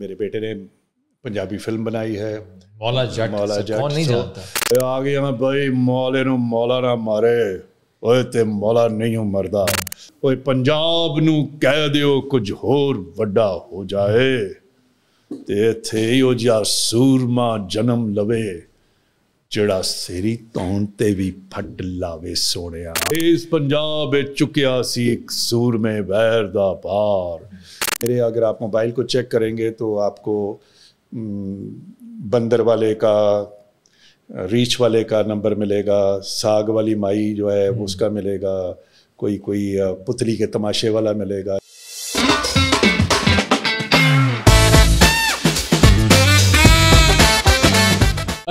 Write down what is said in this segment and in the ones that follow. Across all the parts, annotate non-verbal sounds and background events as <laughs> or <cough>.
ਮੇਰੇ ਬੇਟੇ ਨੇ ਪੰਜਾਬੀ ਫਿਲਮ ਬਣਾਈ ਹੈ ਮੌਲਾ ਜੱਟ ਮੌਲਾ ਜੱਟ ਕੌਣ ਨਹੀਂ ਜਾਣਦਾ ਆ ਗਿਆ ਮੈਂ ਬਈ ਮੌਲੇ ਨੂੰ ਮੌਲਾ ਨਾ ਮਾਰੇ ਓਏ ਤੇ ਮੌਲਾ ਨਹੀਂ ਮਰਦਾ ਓਏ ਪੰਜਾਬ ਨੂੰ ਕਹਿ ਦਿਓ ਕੁਝ ਹੋਰ ਵੱਡਾ ਹੋ ਜਾਏ ਤੇ ਇੱਥੇ ਹੀ ਉਹ ਜਿਹਾ ਸੂਰਮਾ ਜਨਮ ਲਵੇ ਜਿਹੜਾ ਸੇਰੀ ਤੌਣ ਤੇ ਵੀ ਫੱਟ ਲਾਵੇ ਸੋਹਣਿਆ ਇਸ ਪੰਜਾਬ ਵਿੱਚ ਚੁੱਕਿਆ ਸੀ ਇੱਕ ਸੂਰਮੇ ਵੈਰ ਦਾ ਭਾਰ मेरे अगर आप मोबाइल को चेक करेंगे तो आपको बंदर वाले का रीच वाले का नंबर मिलेगा साग वाली माई जो है हम्म। उसका मिलेगा कोई कोई पुतली के तमाशे वाला मिलेगा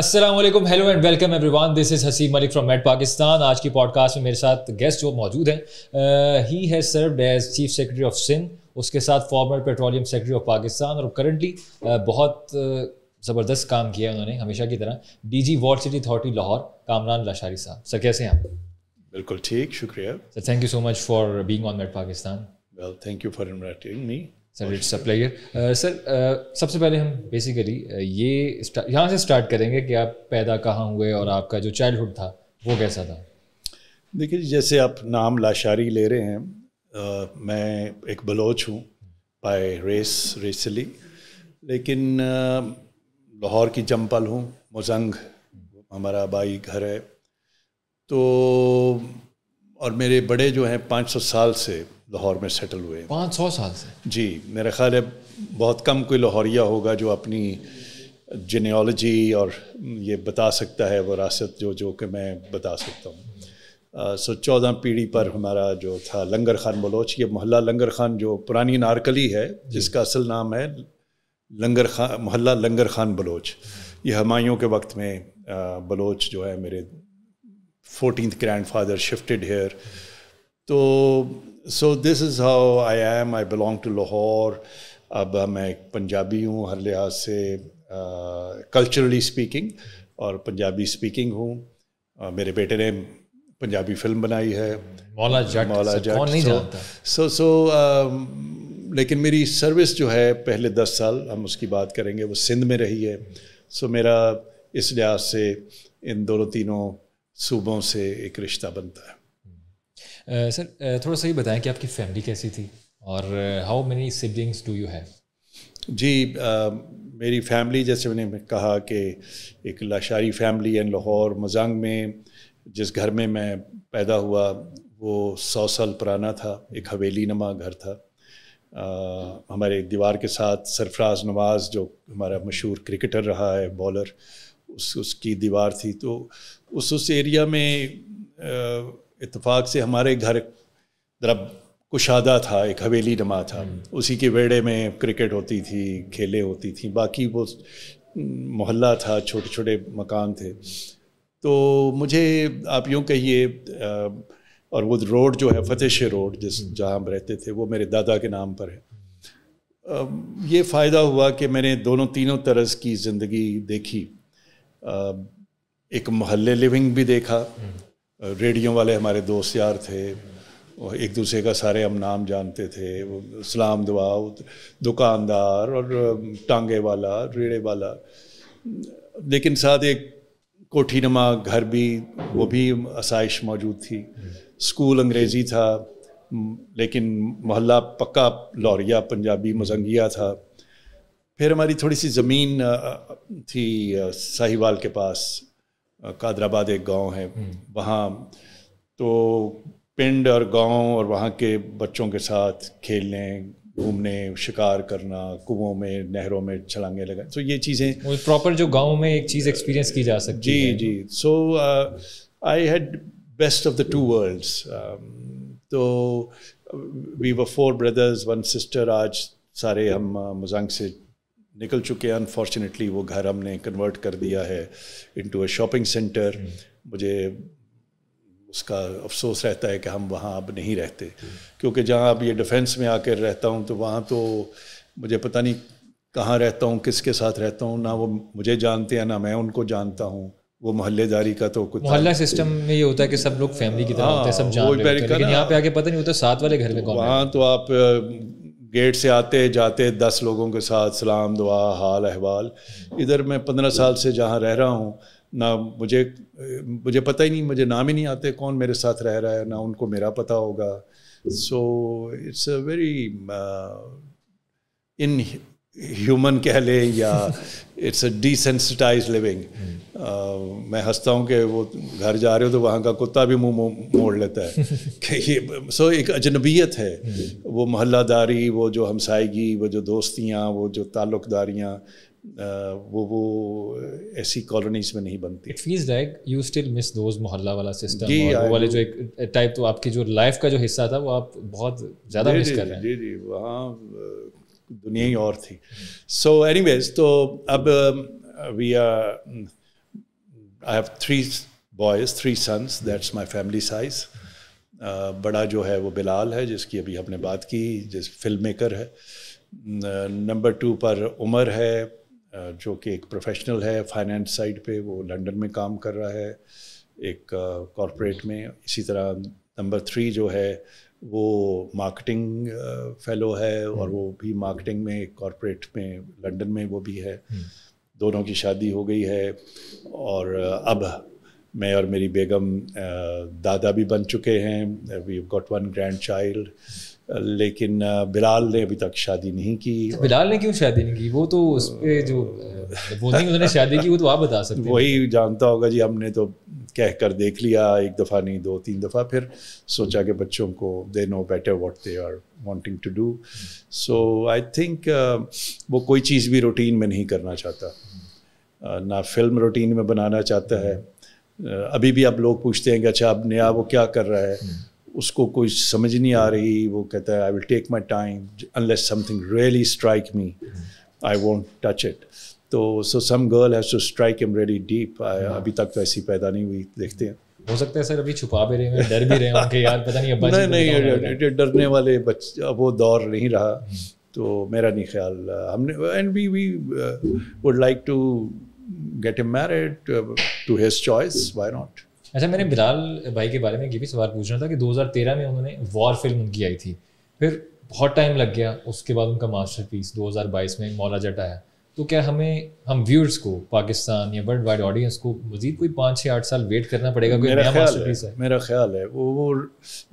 असलम hello and welcome everyone this is Haseeb Malik from Mett Pakistan आज की पॉडकास्ट में मेरे साथ गेस्ट जो मौजूद हैं he has served as chief secretary of Sindh उसके साथ former petroleum secretary of Pakistan और करंटली बहुत ज़बरदस्त काम किया उन्होंने हमेशा की तरह D G walled city authority Lahore Kamran Lashari साहब सर कैसे हैं आप बिल्कुल ठीक शुक्रिया sir thank you so much for being on Mett Pakistan well thank you for inviting me sir it's a pleasure sir सबसे पहले हम बेसिकली ये यहाँ से स्टार्ट करेंगे कि आप पैदा कहाँ हुए और आपका जो चाइल्डहुड था वो कैसा था देखिए जैसे आप नाम लाशारी ले रहे हैं मैं एक बलोच हूँ बाय रेस रेसली लेकिन लाहौर की जंपल हूँ मोजंग हमारा बाई घर है तो और मेरे बड़े जो हैं 500 साल से लाहौर में सेटल हुए हैं 500 साल से जी मेरा ख्याल है बहुत कम कोई लाहौरिया होगा जो अपनी जेनियोलॉजी और ये बता सकता है वरासत जो जो कि मैं बता सकता हूँ सो चौदह पीढ़ी पर हमारा जो था लंगर खान बलोच ये मोहल्ला लंगर खान जो पुरानी नारकली है जिसका असल नाम है लंगर खान मोहल्ला लंगर खान बलोच ये हमायों के वक्त में बलोच जो है मेरे fourteen grandfather shifted here तो so this is how I am I belong to Lahore अब मैं एक पंजाबी हूँ हर लिहाज से कल्चरली स्पीकिंग और पंजाबी स्पीकिंग हूँ मेरे बेटे ने पंजाबी फिल्म बनाई है मौला जट मौला जट कौन नहीं जानता सो सो um, लेकिन मेरी सर्विस जो है पहले दस साल हम उसकी बात करेंगे वो सिंध में रही है सो मेरा इस लिहाज से इन दोनों तीनों सूबों से एक रिश्ता बनता है सर थोड़ा सा ये बताएं कि आपकी फैमिली कैसी थी और how many siblings do you have जी आ, मेरी फैमिली जैसे मैंने कहा कि एक लाशारी फैमिली है लाहौर मजंग में जिस घर में मैं पैदा हुआ वो सौ साल पुराना था एक हवेली नमा घर था आ, हमारे दीवार के साथ सरफराज नवाज़ जो हमारा मशहूर क्रिकेटर रहा है बॉलर उस उसकी दीवार थी तो उस उस एरिया में इतफाक़ से हमारे घर जरा कुशादा था एक हवेली नमा था हम्म। उसी के वेड़े में क्रिकेट होती थी खेलें होती थी बाकी वो मोहल्ला था छोटे छोटे मकान थे तो मुझे आप यूँ कहिए और वो रोड जो है फतेह शेर रोड जिस हम्म। जहाँ हम रहते थे वो मेरे दादा के नाम पर है ये फ़ायदा हुआ कि मैंने दोनों तीनों तरह की ज़िंदगी देखी एक महल्ले लिविंग भी देखा हम्म। रेडियो वाले हमारे दोस्त यार थे और एक दूसरे का सारे हम नाम जानते थे सलाम दुआ दुकानदार और टांगे वाला रेड़े वाला लेकिन साथ एक नमा घर भी वो भी आसाइश मौजूद थी स्कूल अंग्रेज़ी था लेकिन मोहल्ला पक्का लौरिया पंजाबी मजंगिया था फिर हमारी थोड़ी सी ज़मीन थी साहिवाल के पास कादराबाद एक गांव है हम्म। वहाँ तो पिंड और गांव और वहाँ के बच्चों के साथ खेलने घूमने शिकार करना कुओं में नहरों में छलांगे लगा तो ये चीज़ें प्रॉपर जो गांव में एक चीज़ एक्सपीरियंस की जा सकती जी है। जी so I had best of the two worlds तो we were four brothers one sister आज सारे हम uh, मुजंग से निकल चुके हैं अनफॉर्चुनेटली वो घर हमने कन्वर्ट कर दिया है इनटू अ शॉपिंग सेंटर मुझे उसका अफसोस रहता है कि हम वहाँ अब नहीं रहते क्योंकि जहाँ अब ये डिफेंस में आकर रहता हूँ तो वहाँ तो मुझे पता नहीं कहाँ रहता हूँ किसके साथ रहता हूँ ना वो मुझे जानते हैं ना मैं उनको जानता हूँ वो मोहल्लेदारी का तो कुछ मोहल्ला सिस्टम में ये होता है कि सब लोग फैमिली की तरह होते हैं सब हाँ, जान रहे होते लेकिन यहाँ पे आके पता नहीं होता तो साथ वाले घर में कौन वहाँ तो आप गेट से आते जाते दस लोगों के साथ सलाम दुआ हाल अहवाल इधर मैं पंद्रह साल से जहाँ रह रहा हूँ ना मुझे मुझे पता ही नहीं मुझे नाम ही नहीं आते कौन मेरे साथ रह रहा है ना उनको मेरा पता होगा so it's a very in human कह ले या इट्स अ डिसेंसिटाइज लिविंग मैं हंसता हूँ कि वो घर जा रहे हो तो वहाँ का कुत्ता भी मुंह मोड़ लेता है <laughs> कि ये सो एक अजनबियत है hmm. वो मोहल्लादारी वो जो हमसाइगी वो जो दोस्तियाँ वो जो ताल्लुकदारियाँ वो वो ऐसी कॉलोनीज में नहीं बनती it feels like you still miss those मोहल्ला वाला सिस्टम जी और वाले जो एक टाइप तो आपकी जो लाइफ का जो हिस्सा था वो आप बहुत ज़्यादा मिस कर रहे हैं जी जी वहाँ दुनिया ही और थी सो एनी वेज तो अब we are I have three boys three sons that's my family size बड़ा जो है वो बिलाल है जिसकी अभी हमने बात की जिस फिल्म मेकर है नंबर टू पर उमर है जो कि एक प्रोफेशनल है फाइनेंस साइड पे वो लंदन में काम कर रहा है एक कॉरपोरेट में इसी तरह नंबर थ्री जो है वो मार्केटिंग फेलो है और हम्म। वो भी मार्केटिंग में एक कॉरपोरेट में लंदन में वो भी है हम्म। दोनों की शादी हो गई है और अब मैं और मेरी बेगम दादा भी बन चुके हैं we got one grand child लेकिन बिलाल ने अभी तक शादी नहीं की तो बिलाल ने क्यों शादी नहीं की वो तो उस पर जो बोलिंग उन्होंने शादी की वो तो आप बता सकते वही जानता होगा जी हमने तो कह कर देख लिया एक दफ़ा नहीं दो तीन दफ़ा फिर सोचा कि बच्चों को they know better what they are wanting to do so I think वो कोई चीज़ भी रूटीन में नहीं करना चाहता ना फिल्म रूटीन में बनाना चाहता है अभी भी आप लोग पूछते हैं कि अच्छा अब नया वो क्या कर रहा है उसको कोई समझ नहीं आ रही वो कहता है I will take my time unless something really strike me I want touch it तो so some girl has to strike him ready deep अभी तक तो ऐसी पैदा नहीं हुई देखते हैं हो सकता है सर अभी छुपा भी रहे हैं डर भी रहे हैं उनके यार पता नहीं अब्बा नहीं नहीं तो डरने वाले बच्चे अब वो दौर नहीं रहा hmm. तो मेरा नहीं ख्याल हमने and we we would like to get a married to his choice why not अच्छा मैंने बिलाल भाई के बारे में ये भी सवाल पूछना था कि 2013 में उन्होंने वॉर फिल्म उनकी आई थी फिर बहुत टाइम लग गया उसके बाद उनका मास्टर पीस दो में मौला जट आया तो क्या हमें हम व्यूअर्स को पाकिस्तान या वर्ल्ड वाइड ऑडियंस को मजीद कोई पाँच छः आठ साल वेट करना पड़ेगा कोई मेरा ख्याल है, है मेरा ख्याल है वो वो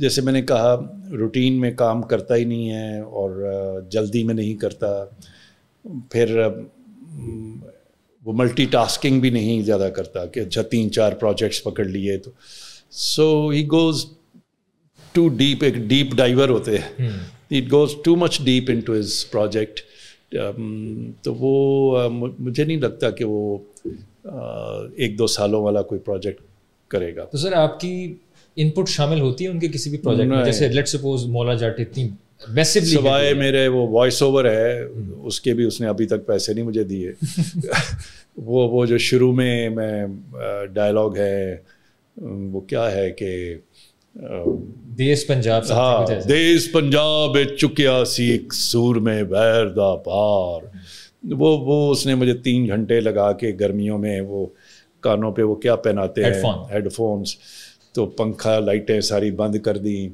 जैसे मैंने कहा रूटीन में काम करता ही नहीं है और जल्दी में नहीं करता फिर वो मल्टीटास्किंग भी नहीं ज़्यादा करता कि अच्छा तीन चार प्रोजेक्ट्स पकड़ लिए तो so he goes to deep एक डीप डाइवर होते हैं it goes too much deep into his project तो वो uh, मुझे नहीं लगता कि वो uh, एक दो सालों वाला कोई प्रोजेक्ट करेगा तो सर आपकी इनपुट शामिल होती है उनके किसी भी प्रोजेक्ट में जैसे लेट्स सपोज मौला जाट इतनी मैसिवली सवाए मेरे वो वॉइस ओवर है उसके भी उसने अभी तक पैसे नहीं मुझे दिए <laughs> वो वो जो शुरू में मैं डायलॉग है वो क्या है कि देश पंजाब हाँ देश पंजाब चुकिया सीख सूर में बैर दा पार वो वो उसने मुझे तीन घंटे लगा के गर्मियों में वो कानों पे वो क्या पहनाते हैं हेडफोन्स तो पंखा लाइटें सारी बंद कर दी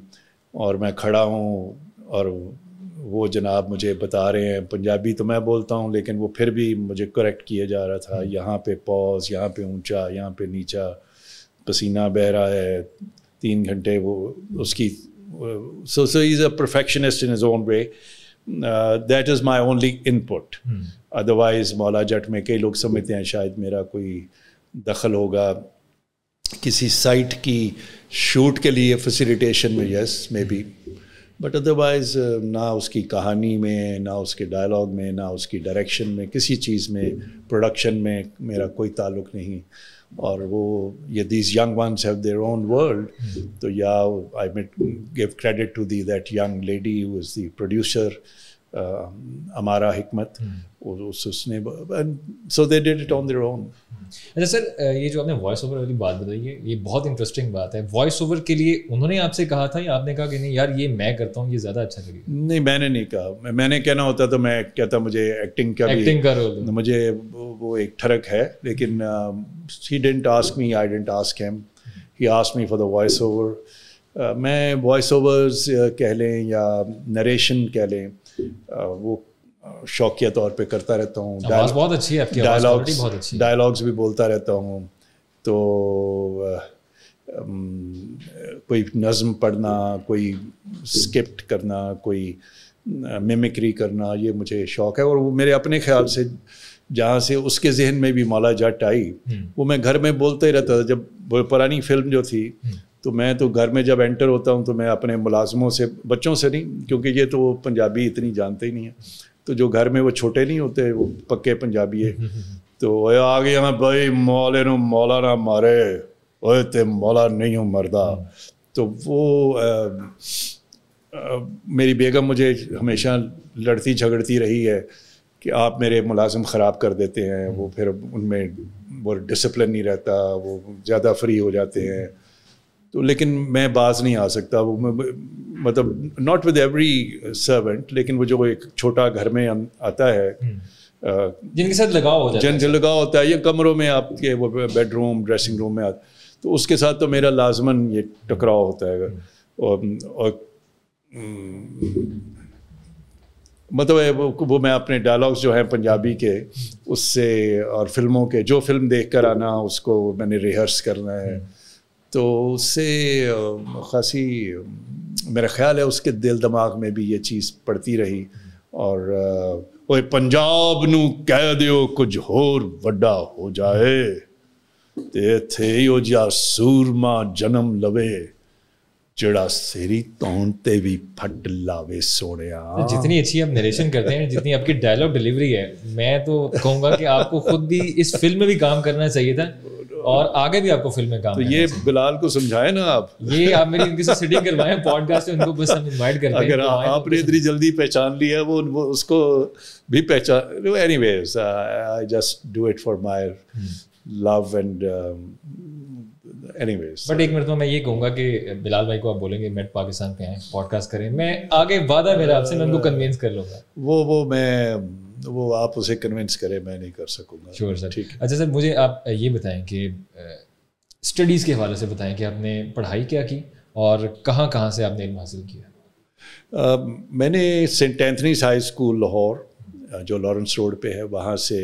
और मैं खड़ा हूँ और वो जनाब मुझे बता रहे हैं पंजाबी तो मैं बोलता हूँ लेकिन वो फिर भी मुझे करेक्ट किया जा रहा था हम्म। यहाँ पे पॉज यहाँ पे ऊंचा यहाँ पे नीचा पसीना बह रहा है तीन घंटे वो उसकी so so is a perfectionist in his own way that is is only input otherwise Maula Jatt में कई लोग समझते हैं शायद मेरा कोई दखल होगा किसी साइट की शूट के लिए फैसिलिटेशन में yes maybe but otherwise uh, ना उसकी कहानी में ना उसके डायलॉग में ना उसकी डायरेक्शन में किसी चीज़ में प्रोडक्शन में मेरा कोई ताल्लुक नहीं और वो ये these young ones have their own world तो या I might give credit to the that young lady who is the producer uh, Amara हम्म। उसने so they did it on their own अच्छा सर ये जो आपने वॉइस ओवर वाली बात बताई है ये बहुत इंटरेस्टिंग बात है वॉइस ओवर के लिए उन्होंने आपसे कहा था या आपने कहा कि नहीं यार ये मैं करता हूँ ये ज़्यादा अच्छा लगे नहीं मैंने नहीं कहा मैंने कहना होता तो मैं कहता मुझे एक्टिंग का एक्टिंग का रोल मुझे वो एक ठरक है लेकिन he didn't ask me I didn't ask him he ask me for the voice over मैं वॉइस ओवर्स कह लें या नरेशन कह लें वो शौकिया तौर पे करता रहता हूँ बहुत अच्छी है डायलॉग्स डायलॉग्स भी बोलता रहता हूँ तो कोई नज़म पढ़ना कोई स्किप्ट करना कोई मिमिक्री करना ये मुझे शौक़ है और वो मेरे अपने ख्याल से जहाँ से उसके जहन में भी मौला जट आई हम्म। वो मैं घर में बोलते ही रहता था जब पुरानी फिल्म जो थी हम्म। तो मैं तो घर में जब एंटर होता हूँ तो मैं अपने मुलाजमों से बच्चों से नहीं क्योंकि ये तो पंजाबी इतनी जानते ही नहीं है तो जो घर में वो छोटे नहीं होते वो पक्के पंजाबी है हम्म, हम्म, हम्म। तो ओए आ गया मैं भाई मौले नो मौला ना मारे ओए ते मौला नहीं हूँ मरदा तो वो आ, आ, मेरी बेगम मुझे हमेशा लड़ती झगड़ती रही है कि आप मेरे मुलाजम ख़राब कर देते हैं वो फिर उनमें वो डिसिप्लिन नहीं रहता वो ज़्यादा फ्री हो जाते हैं तो लेकिन मैं बाज नहीं आ सकता वो मतलब नॉट विद एवरी सर्वेंट लेकिन वो जो एक छोटा घर में अं, आता है हम्म। जिनके साथ लगाव हो जाता जिन लगाव होता है ये कमरों में आपके वो बेडरूम ड्रेसिंग रूम में तो उसके साथ तो मेरा लाजमन ये टकराव होता है हम्म। और, और हम्म, मतलब वो, वो मैं अपने डायलॉग्स जो हैं पंजाबी के उससे और फिल्मों के जो फिल्म देख कर आना उसको मैंने रिहर्स करना है तो उससे खासी मेरा ख्याल है उसके दिल दिमाग में भी ये चीज़ पड़ती रही और ओए पंजाब नु कह दियो कुछ होर वड्डा हो जाए ते थे यो जा सूरमा जन्म लवे जड़ा सेरी ਤੌਣ ਤੇ ਵੀ ਫਟ ਲਾਵੇ ਸੋਹਣਿਆ जितनी अच्छी आप नरेशन करते हैं जितनी आपकी डायलॉग डिलीवरी है मैं तो कहूंगा कि आपको खुद भी इस फिल्म में भी काम करना चाहिए था और आगे भी आपको फिल्म में काम तो ये बिलाल को समझाए ना आप ये आप मेरी इनके साथ सिटिंग करवाएं पॉडकास्ट में उनको बस हम इनवाइट करते अगर हैं अगर तो आपने तो इतनी जल्दी पहचान लिया वो, वो उसको भी पहचान any ways I just do it for my love and anyways but एक मिनट में तो मैं ये कहूंगा कि बिलाल भाई को आप बोलेंगे मेट पाकिस्तान पे हैं पॉडकास्ट करें मैं आगे वादा मेरा आपसे मैं उनको कन्विंस कर लूंगा वो वो मैं वो आप उसे कन्विंस करें मैं नहीं कर सकूँगा श्योर सर ठीक अच्छा सर मुझे आप ये बताएं कि स्टडीज़ के हवाले से बताएं कि आपने पढ़ाई क्या की और कहाँ कहाँ से आपने इल्म हासिल किया मैंने Saint Anthony's High School Lahore जो लॉरेंस रोड पे है वहाँ से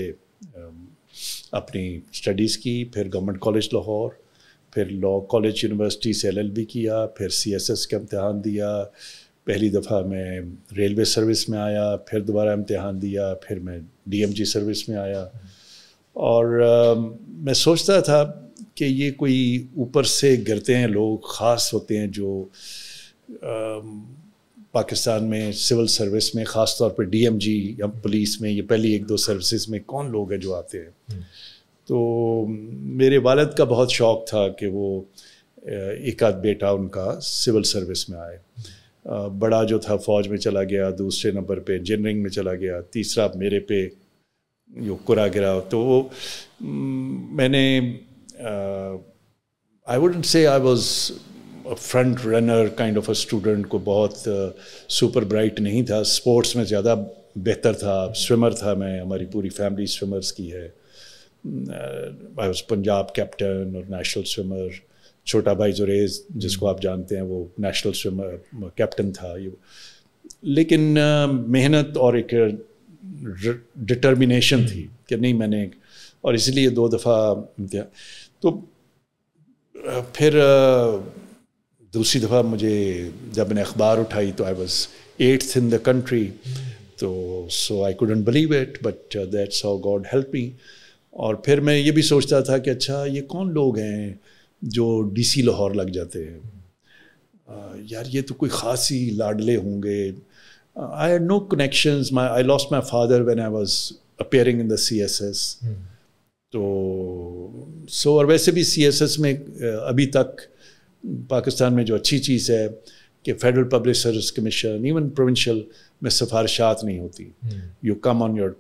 अपनी स्टडीज़ की फिर गवर्नमेंट कॉलेज लाहौर फिर लॉ कॉलेज यूनिवर्सिटी से एल किया फिर सी का इम्तहान दिया पहली दफ़ा मैं रेलवे सर्विस में आया फिर दोबारा इम्तहान दिया फिर मैं डीएमजी सर्विस में आया और आ, मैं सोचता था कि ये कोई ऊपर से गिरते हैं लोग ख़ास होते हैं जो आ, पाकिस्तान में सिविल सर्विस में ख़ास तौर पर डीएमजी या पुलिस में ये पहली एक दो सर्विसेज में कौन लोग हैं जो आते हैं हम्म। तो मेरे वालद का बहुत शौक़ था कि वो एक आध बेटा उनका सिविल सर्विस में आए हम्म। बड़ा जो था फौज में चला गया दूसरे नंबर पे इंजीनियरिंग में चला गया तीसरा मेरे पे जो कुरा गिरा तो वो मैंने I wouldn't say I was front runner kind of a student को बहुत सुपर ब्राइट नहीं था स्पोर्ट्स में ज़्यादा बेहतर था स्विमर था मैं हमारी पूरी फैमिली स्विमर्स की है आई वॉज पंजाब कैप्टन और नेशनल स्विमर छोटा भाई रेज हम्म। जिसको आप जानते हैं वो नेशनल स्विमर कैप्टन था ये लेकिन मेहनत और एक डिटर्मिनेशन हम्म। थी कि नहीं मैंने और इसलिए दो दफ़ा क्या तो फिर दूसरी दफ़ा मुझे जब मैंने अखबार उठाई तो I was eighth in the country तो so I couldn't believe it but that's how God help me और फिर मैं ये भी सोचता था कि अच्छा ये कौन लोग हैं जो डीसी लाहौर लग जाते हैं यार ये तो कोई ख़ास ही लाडले होंगे I had no connection my I lost my father when I was appearing in the S तो सो so, और वैसे भी सी एस एस में अभी तक पाकिस्तान में जो अच्छी चीज़ है कि federal public service commission even provincial में सिफारशात नहीं होती you come on your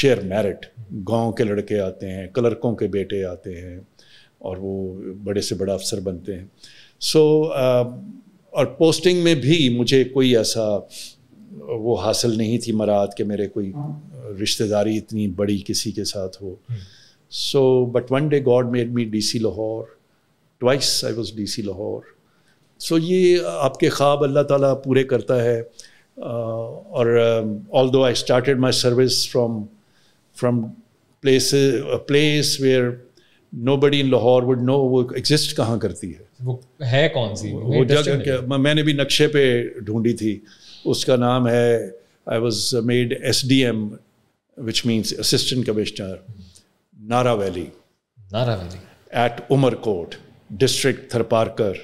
sheer merit गांव के लड़के आते हैं क्लर्कों के बेटे आते हैं और वो बड़े से बड़ा अफसर बनते हैं सो so, uh, और पोस्टिंग में भी मुझे कोई ऐसा uh, वो हासिल नहीं थी मराद के मेरे कोई हाँ। uh, रिश्तेदारी इतनी बड़ी किसी के साथ हो so but one day God made me D C Lahore twice I was D C Lahore so ये आपके ख्वाब अल्लाह ताला पूरे करता है और although I started my service from from place place where body in Lahore would know वो एग्जिस्ट कहाँ करती है वो है कौन सी वो, वो जगह मैंने भी नक्शे पे ढूंढी थी उसका नाम है I was made S D M which means assistant commissioner Nara valley Nara valley at Umarkot district Tharparkar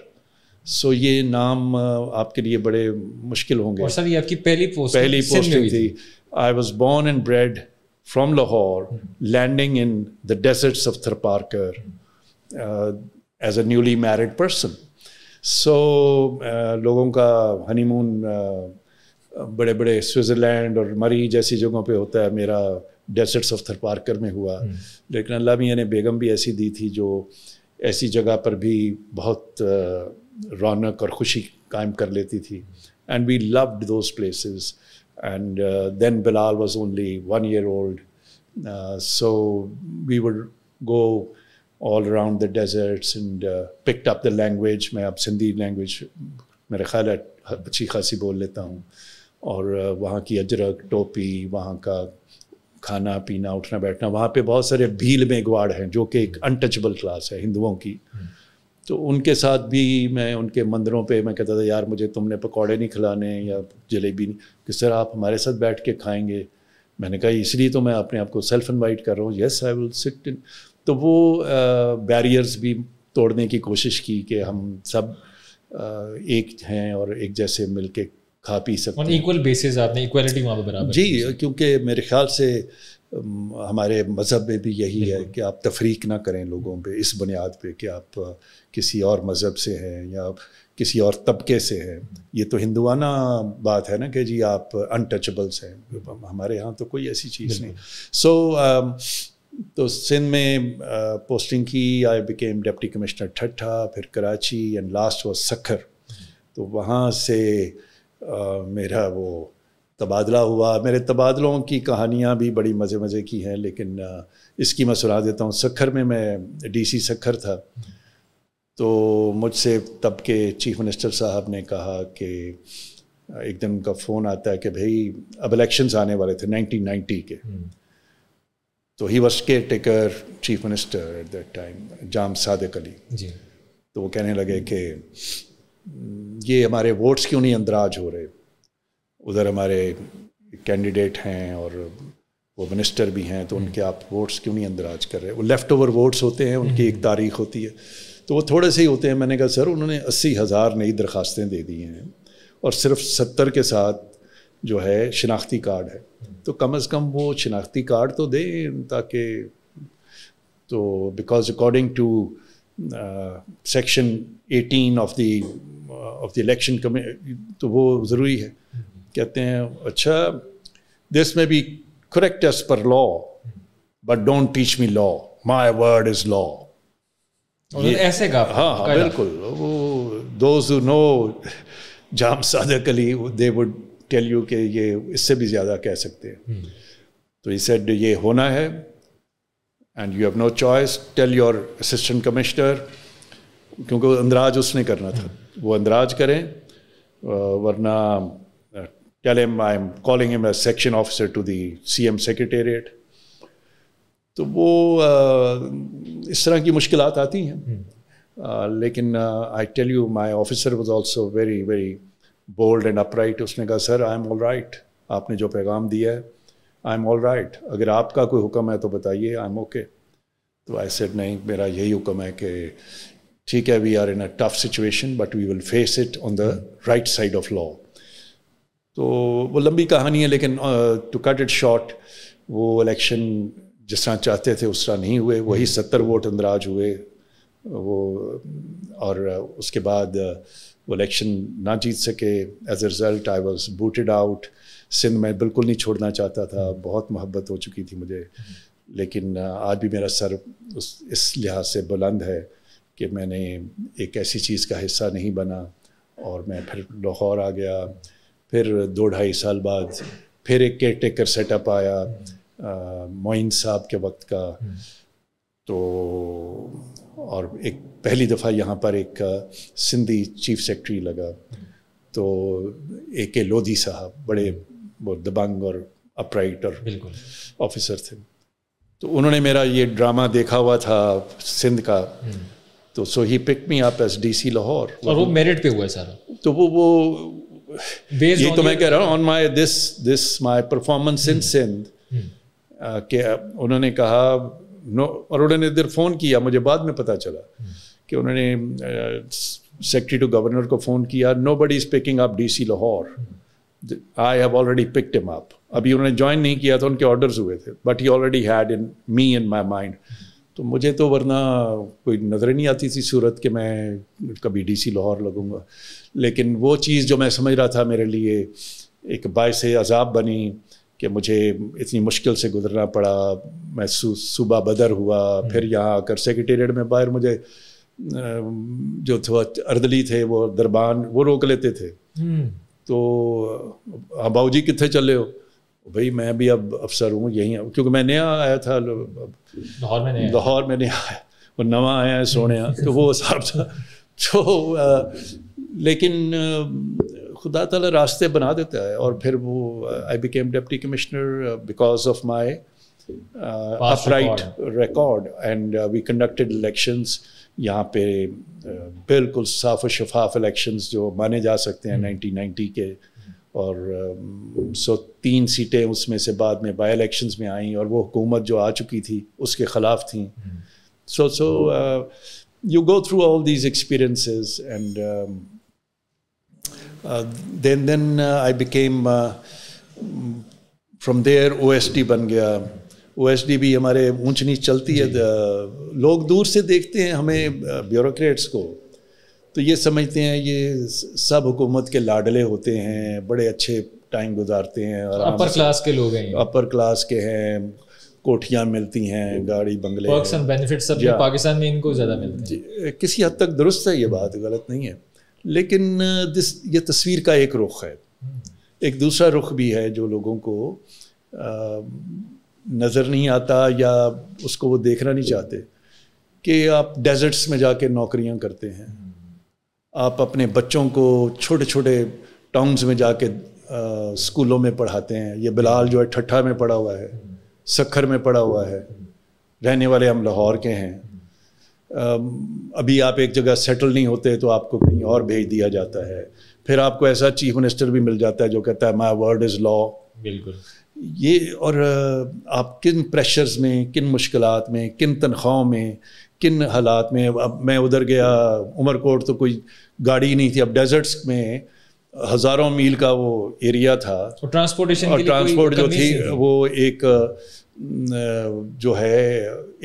सो ये नाम uh, आपके लिए बड़े मुश्किल होंगे और सर ये आपकी पहली पोस्ट पहली पोस्टिंग थी I was born and bred from Lahore, mm. landing in the deserts of Tharparkar uh, as a newly married person. So uh, लोगों का हनीमून uh, बड़े बड़े स्विट्ज़रलैंड और मरी जैसी जगहों पे होता है मेरा डेजर्ट्स ऑफ थरपारकर में हुआ हम्म। लेकिन अल्लाह मियाँ ने बेगम भी ऐसी दी थी जो ऐसी जगह पर भी बहुत uh, रौनक और ख़ुशी कायम कर लेती थी and we loved those places And uh, then Bilal was only one year old. Uh, so we would go all around the deserts and uh, picked up the language. I speak Sindhi language I ख्याल है अच्छी खासी बोल और वहाँ की अजरक टोपी वहाँ का खाना पीना उठना बैठना वहाँ पे बहुत सारे भील में गुआड़ हैं जो कि एक अनटचबल क्लास है हिंदुओं की hmm. तो उनके साथ भी मैं उनके मंदिरों पे मैं कहता था यार मुझे तुमने पकौड़े नहीं खिलाने या जलेबी नहीं कि सर आप हमारे साथ बैठ के खाएंगे मैंने कहा इसलिए तो मैं अपने आप को सेल्फ इनवाइट कर रहा हूँ yes I will sit in तो वो बैरियर्स भी तोड़ने की कोशिश की कि हम सब एक हैं और एक जैसे मिल के खा पी सकते हैं इक्वल बेसिस आपने वहाँ पर बराबर जी क्योंकि मेरे ख्याल से हमारे मज़हब में भी यही है कि आप तफरीक ना करें लोगों पे इस बुनियाद पे कि आप किसी और मज़हब से हैं या किसी और तबके से हैं ये तो हिंदुआना बात है ना कि जी आप अनटचबल्स हैं हमारे यहाँ तो कोई ऐसी चीज़ नहीं सो so, तो सिंध में पोस्टिंग की आई बिकेम डिप्टी कमिश्नर ठट्ठा फिर Karachi and last was Sukkur तो वहाँ से आ, मेरा वो तबादला हुआ मेरे तबादलों की कहानियाँ भी बड़ी मज़े मज़े की हैं लेकिन इसकी मैं सुना देता हूँ सखर में मैं डीसी सखर था तो मुझसे तब के चीफ मिनिस्टर साहब ने कहा कि एक दिन उनका फ़ोन आता है कि भाई अब इलेक्शंस आने वाले थे 1990 के हम्म। तो he was care taker chief minister at that time Jam Sadiq Ali तो वो कहने लगे कि ये हमारे वोट्स क्यों नहीं अंदराज हो रहे उधर हमारे कैंडिडेट हैं और वो मिनिस्टर भी हैं तो उनके आप वोट्स क्यों नहीं अंदर आज कर रहे वो लेफ़्ट ओवर वोट्स होते हैं उनकी एक तारीख होती है तो वो थोड़े से ही होते हैं मैंने कहा सर उन्होंने अस्सी हज़ार नई दरखास्तें दे दी हैं और सिर्फ सत्तर के साथ जो है शिनाख्ती कार्ड है तो कम अज़ कम वो शिनाख्ती कार्ड तो दें ताकि तो because according to section eighteen of the of the election तो वो ज़रूरी है कहते हैं अच्छा this may be correct as per law but don't teach me law my word is law ऐसे का हाँ हाँ बिल्कुल वो those know Jam Sadiq Ali they would tell you के ये इससे भी ज़्यादा कह सकते हैं हम्म। तो ये सेड ये होना है and you have no choice tell your assistant commissioner क्योंकि अंदराज उसने करना था वो अंदराज करें वरना tell him I'm calling him a section officer to the CM secretariat. तो वो इस तरह की मुश्किल आती हैं हम्म। लेकिन I tell you my officer was also very very bold and upright उसने कहा sir I am all right आपने जो पैगाम दिया है आई एम ऑल राइट अगर आपका कोई हुक्म है तो बताइए आई एम ओके तो आई सेड नहीं मेरा यही हुक्म है कि ठीक है we are in a tough situation but we will face it on the right side of law तो वो लंबी कहानी है लेकिन टू कट इट शॉर्ट वो इलेक्शन जिस तरह चाहते थे उस तरह नहीं हुए वही हम्म। सत्तर वोट अंदराज हुए वो और उसके बाद वो इलेक्शन ना जीत सके as a result I was booted out Sindh मैं बिल्कुल नहीं छोड़ना चाहता था हम्म। बहुत मोहब्बत हो चुकी थी मुझे हम्म। लेकिन आज भी मेरा सर उस इस लिहाज से बुलंद है कि मैंने एक ऐसी चीज़ का हिस्सा नहीं बना और मैं फिर लाहौर आ गया फिर दो ढाई साल बाद फिर एक केयर टेकर सेटअप आया मोइन साहब के वक्त का तो और एक पहली दफ़ा यहाँ पर एक सिंधी चीफ सेक्रेटरी लगा तो ए के लोधी साहब बड़े वो दबंग और अपराइट और ऑफिसर थे तो उन्होंने मेरा ये ड्रामा देखा हुआ था सिंध का हम्म। तो so he pick me up as D C Lahore और वो मेरिट पे हुआ है सारा तो वो वो ये तो मैं कह रहा हूँ on my this this my performance in Sindh के उन्होंने कहा नो और उन्होंने इधर फ़ोन किया मुझे बाद में पता चला hmm. कि उन्होंने सेक्रेटरी टू गवर्नर को फ़ोन किया nobody is picking up D C Lahore I have already picked him up अभी उन्होंने ज्वाइन नहीं किया था तो उनके ऑर्डर्स हुए थे but he already had in me in my mind तो मुझे तो वरना कोई नज़र नहीं आती थी सूरत कि मैं कभी डीसी लाहौर लगूंगा लेकिन वो चीज़ जो मैं समझ रहा था मेरे लिए एक बायस अजाब बनी कि मुझे इतनी मुश्किल से गुजरना पड़ा मैं सुबह बदर हुआ हम्म। फिर यहाँ आकर सेक्रटेरियट में बाहर मुझे जो थोड़ा अर्दली थे वो दरबान वो रोक लेते थे हम्म। तो हाँ बाबू जी कितने चले हो भाई मैं भी अब अफसर हूँ यहीं क्योंकि मैं नया आया था लाहौर में लाहौर में नया आया वो नवा आया है सोने हाँ। तो वो साहब था तो लेकिन खुदा तला रास्ते बना देता है और फिर वो I became deputy commissioner because of my upright record and we conducted elections यहाँ पे बिल्कुल साफ शफाफ इलेक्शंस जो माने जा सकते हैं 1990 हम्म। के और सो um, तीन सीटें उसमें से बाद में बाई इलेक्शंस में आईं और वो हुकूमत जो आ चुकी थी उसके ख़िलाफ़ थी so so you go through all these experiences and then then I became from there OSD बन गया ओएसडी भी हमारे ऊँच नीच चलती है लोग दूर से देखते हैं हमें ब्यूरोक्रेट्स uh, को तो ये समझते हैं ये सब हुकूमत के लाडले होते हैं बड़े अच्छे टाइम गुजारते हैं और अपर क्लास के लोग हैं अपर क्लास के हैं कोठियाँ मिलती हैं गाड़ी बंगले बेनिफिट सब पाकिस्तान में इनको ज़्यादा मिलते हैं किसी हद तक दुरुस्त है ये बात गलत नहीं है लेकिन दिस ये तस्वीर का एक रुख है हम्म। एक दूसरा रुख भी है जो लोगों को नज़र नहीं आता या उसको वो देखना नहीं चाहते कि आप डेजर्ट्स में जाके नौकरियां करते हैं आप अपने बच्चों को छोटे छोटे टाउन्स में जाके आ, स्कूलों में पढ़ाते हैं ये बिलाल जो है ठट्ठा में पढ़ा हुआ है सखर में पढ़ा हुआ है रहने वाले हम लाहौर के हैं अभी आप एक जगह सेटल नहीं होते तो आपको कहीं और भेज दिया जाता है फिर आपको ऐसा चीफ मिनिस्टर भी मिल जाता है जो कहता है माई वर्ड इज़ लॉ बिल्कुल ये और आप किन प्रेशर्स में किन मुश्किल में किन तनख्वाहों में किन हालात में अब मैं उधर गया उमरकोट तो कोई गाड़ी नहीं थी अब डेजर्ट्स में हज़ारों मील का वो एरिया था तो ट्रांसपोर्टेशन और ट्रांसपोर्ट जो थी वो एक जो है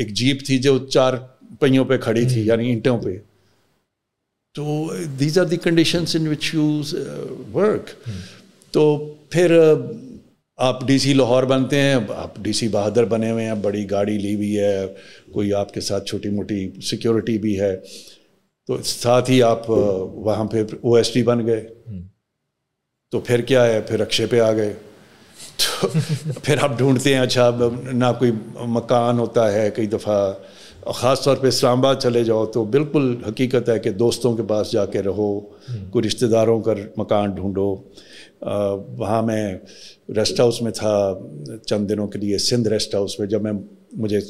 एक जीप थी जो चार पहियों पे खड़ी थी हम्म। यानी ईंटों पे तो these are the conditions in which you work तो फिर आप डीसी लाहौर बनते हैं आप डीसी बहादुर बने हुए हैं बड़ी गाड़ी ली हुई है कोई आपके साथ छोटी मोटी सिक्योरिटी भी है तो साथ ही आप वहाँ पे ओ बन गए हम्म। तो फिर क्या है फिर रक्षे पे आ गए तो <laughs> फिर आप ढूंढते हैं अच्छा ना कोई मकान होता है कई दफ़ा ख़ास तौर पे इस्लामाबाद चले जाओ तो बिल्कुल हकीकत है कि दोस्तों के पास जाके रहो हम्म। कोई रिश्तेदारों का मकान ढूंढो वहाँ मैं रेस्ट हाउस में था चंद दिनों के लिए सिंध रेस्ट हाउस में जब मैं मुझे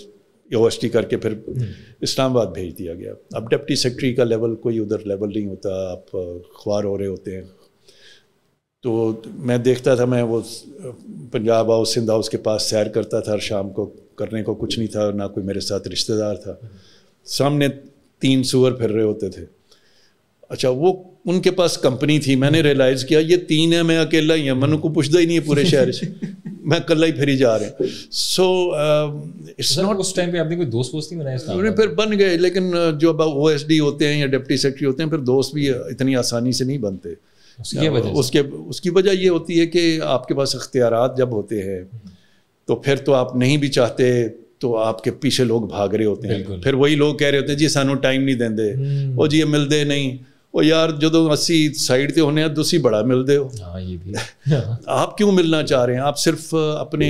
यूनिवर्सिटी करके फिर हम्म। इस्लामाबाद भेज दिया गया अब डिप्टी सेक्रेटरी का लेवल कोई उधर लेवल नहीं होता आप ख्वार हो रहे होते हैं तो मैं देखता था मैं वो पंजाब हाउस सिंध हाउस के पास सैर करता था हर शाम को करने को कुछ नहीं था ना कोई मेरे साथ रिश्तेदार था हम्म। सामने तीन सुअर फिर रहे होते थे अच्छा वो उनके पास कंपनी थी मैंने रियलाइज़ हम्म। किया ये तीन है मैं अकेला ही है मनु को पूछता ही नहीं है पूरे शहर से <laughs> मैं कल्ला ही फिरी जा रहे सो इट्स नॉट उस टाइम पे आपने कोई दोस्त वोस्त नहीं बनाया फिर बन गए लेकिन uh, जो अब ओ होते हैं या डिप्टी सेक्रेटरी होते हैं फिर दोस्त भी uh, इतनी आसानी से नहीं बनते उसकी उसके उसकी वजह ये होती है कि आपके पास अख्तियार जब होते हैं तो फिर तो आप नहीं भी चाहते तो आपके पीछे लोग भाग रहे होते हैं फिर वही लोग कह रहे होते हैं जी सानू टाइम नहीं देंगे वो हम्म। जी ये मिलते नहीं वो यार जो ਅਸੀਂ ਸਾਈਡ ਤੇ ਹੁੰਨੇ ਆ तो बड़ा ਮਿਲਦੇ ਹੋ ਹਾਂ ਇਹ ਵੀ ਆਪ ਕਿਉਂ ਮਿਲਣਾ ਚਾਹ ਰਹੇ हैं आप सिर्फ अपने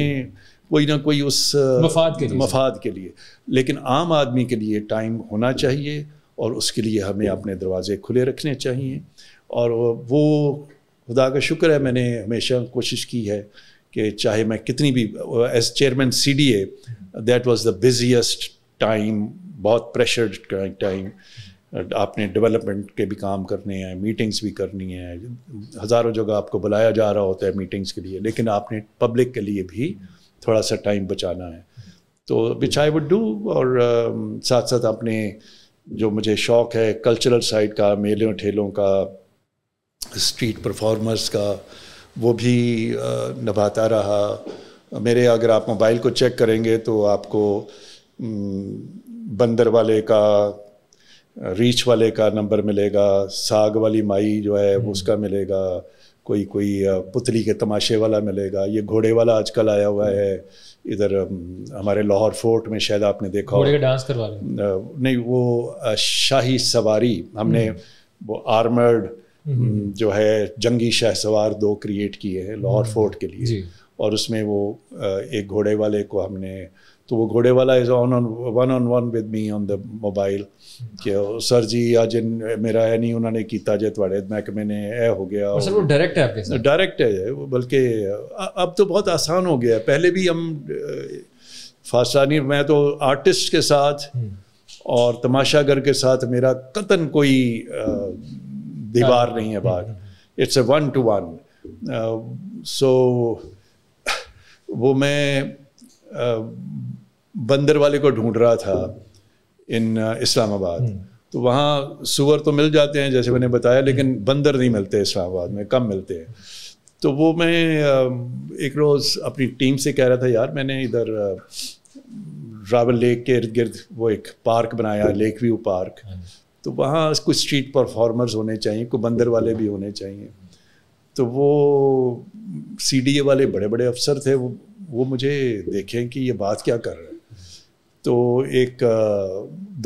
कोई ना कोई उस मफाद के लिए मफाद के लिए लेकिन आम आदमी के लिए टाइम होना चाहिए और उसके लिए हमें अपने दरवाजे खुले रखने चाहिए और वो खुदा का शुक्र है मैंने हमेशा कोशिश की है कि चाहे मैं कितनी भी as chairman C D A that was the busiest time बहुत प्रेशर टाइम आपने डेवलपमेंट के भी काम करने हैं मीटिंग्स भी करनी है हज़ारों जगह आपको बुलाया जा रहा होता है मीटिंग्स के लिए लेकिन आपने पब्लिक के लिए भी थोड़ा सा टाइम बचाना है तो विच आई वुड डू और uh, साथ साथ अपने जो मुझे शौक़ है कल्चरल साइड का मेलों ठेलों का स्ट्रीट परफॉर्मर्स का वो भी uh, नभाता रहा मेरे अगर आप मोबाइल को चेक करेंगे तो आपको um, बंदर वाले का रीच वाले का नंबर मिलेगा साग वाली माई जो है हम्म। उसका मिलेगा कोई कोई पुतली के तमाशे वाला मिलेगा ये घोड़े वाला आजकल आया हुआ हम्म। है इधर हमारे लाहौर फोर्ट में शायद आपने देखा घोड़े का डांस करवा नहीं वो शाही सवारी हमने हम्म। वो आर्मर्ड जो है जंगी शाह सवार दो क्रिएट किए हैं लाहौर फोर्ट के लिए और उसमें वो एक घोड़े वाले को हमने तो वो घोड़े वाला is on one on one with me on the mobile कि सर जी आज मेरा है नहीं उन्होंने किया जे थोड़े महकमे ने ए हो गया और सर वो डायरेक्ट है आपके साथ डायरेक्ट है बल्कि अब तो बहुत आसान हो गया है पहले भी हम फास्तानी मैं तो आर्टिस्ट के साथ हम्म। और तमाशागर के साथ मेरा कतन कोई दीवार हाँ। नहीं है बाहर it's a one to one so वो मैं बंदर वाले को ढूंढ रहा था इन इस्लामाबाद हम्म। तो वहाँ सुअर तो मिल जाते हैं जैसे मैंने बताया लेकिन बंदर नहीं मिलते इस्लामाबाद में कम मिलते हैं तो वो मैं एक रोज़ अपनी टीम से कह रहा था यार मैंने इधर रावल लेक के इर्द गिर्द वो एक पार्क बनाया लेक व्यू पार्क हाँ। तो वहाँ कुछ स्ट्रीट परफॉर्मर्स होने चाहिए कुछ बंदर वाले भी होने चाहिए तो वो सी वाले बड़े बड़े अफसर थे वो वो मुझे देखें कि ये बात क्या कर रहे हैं तो एक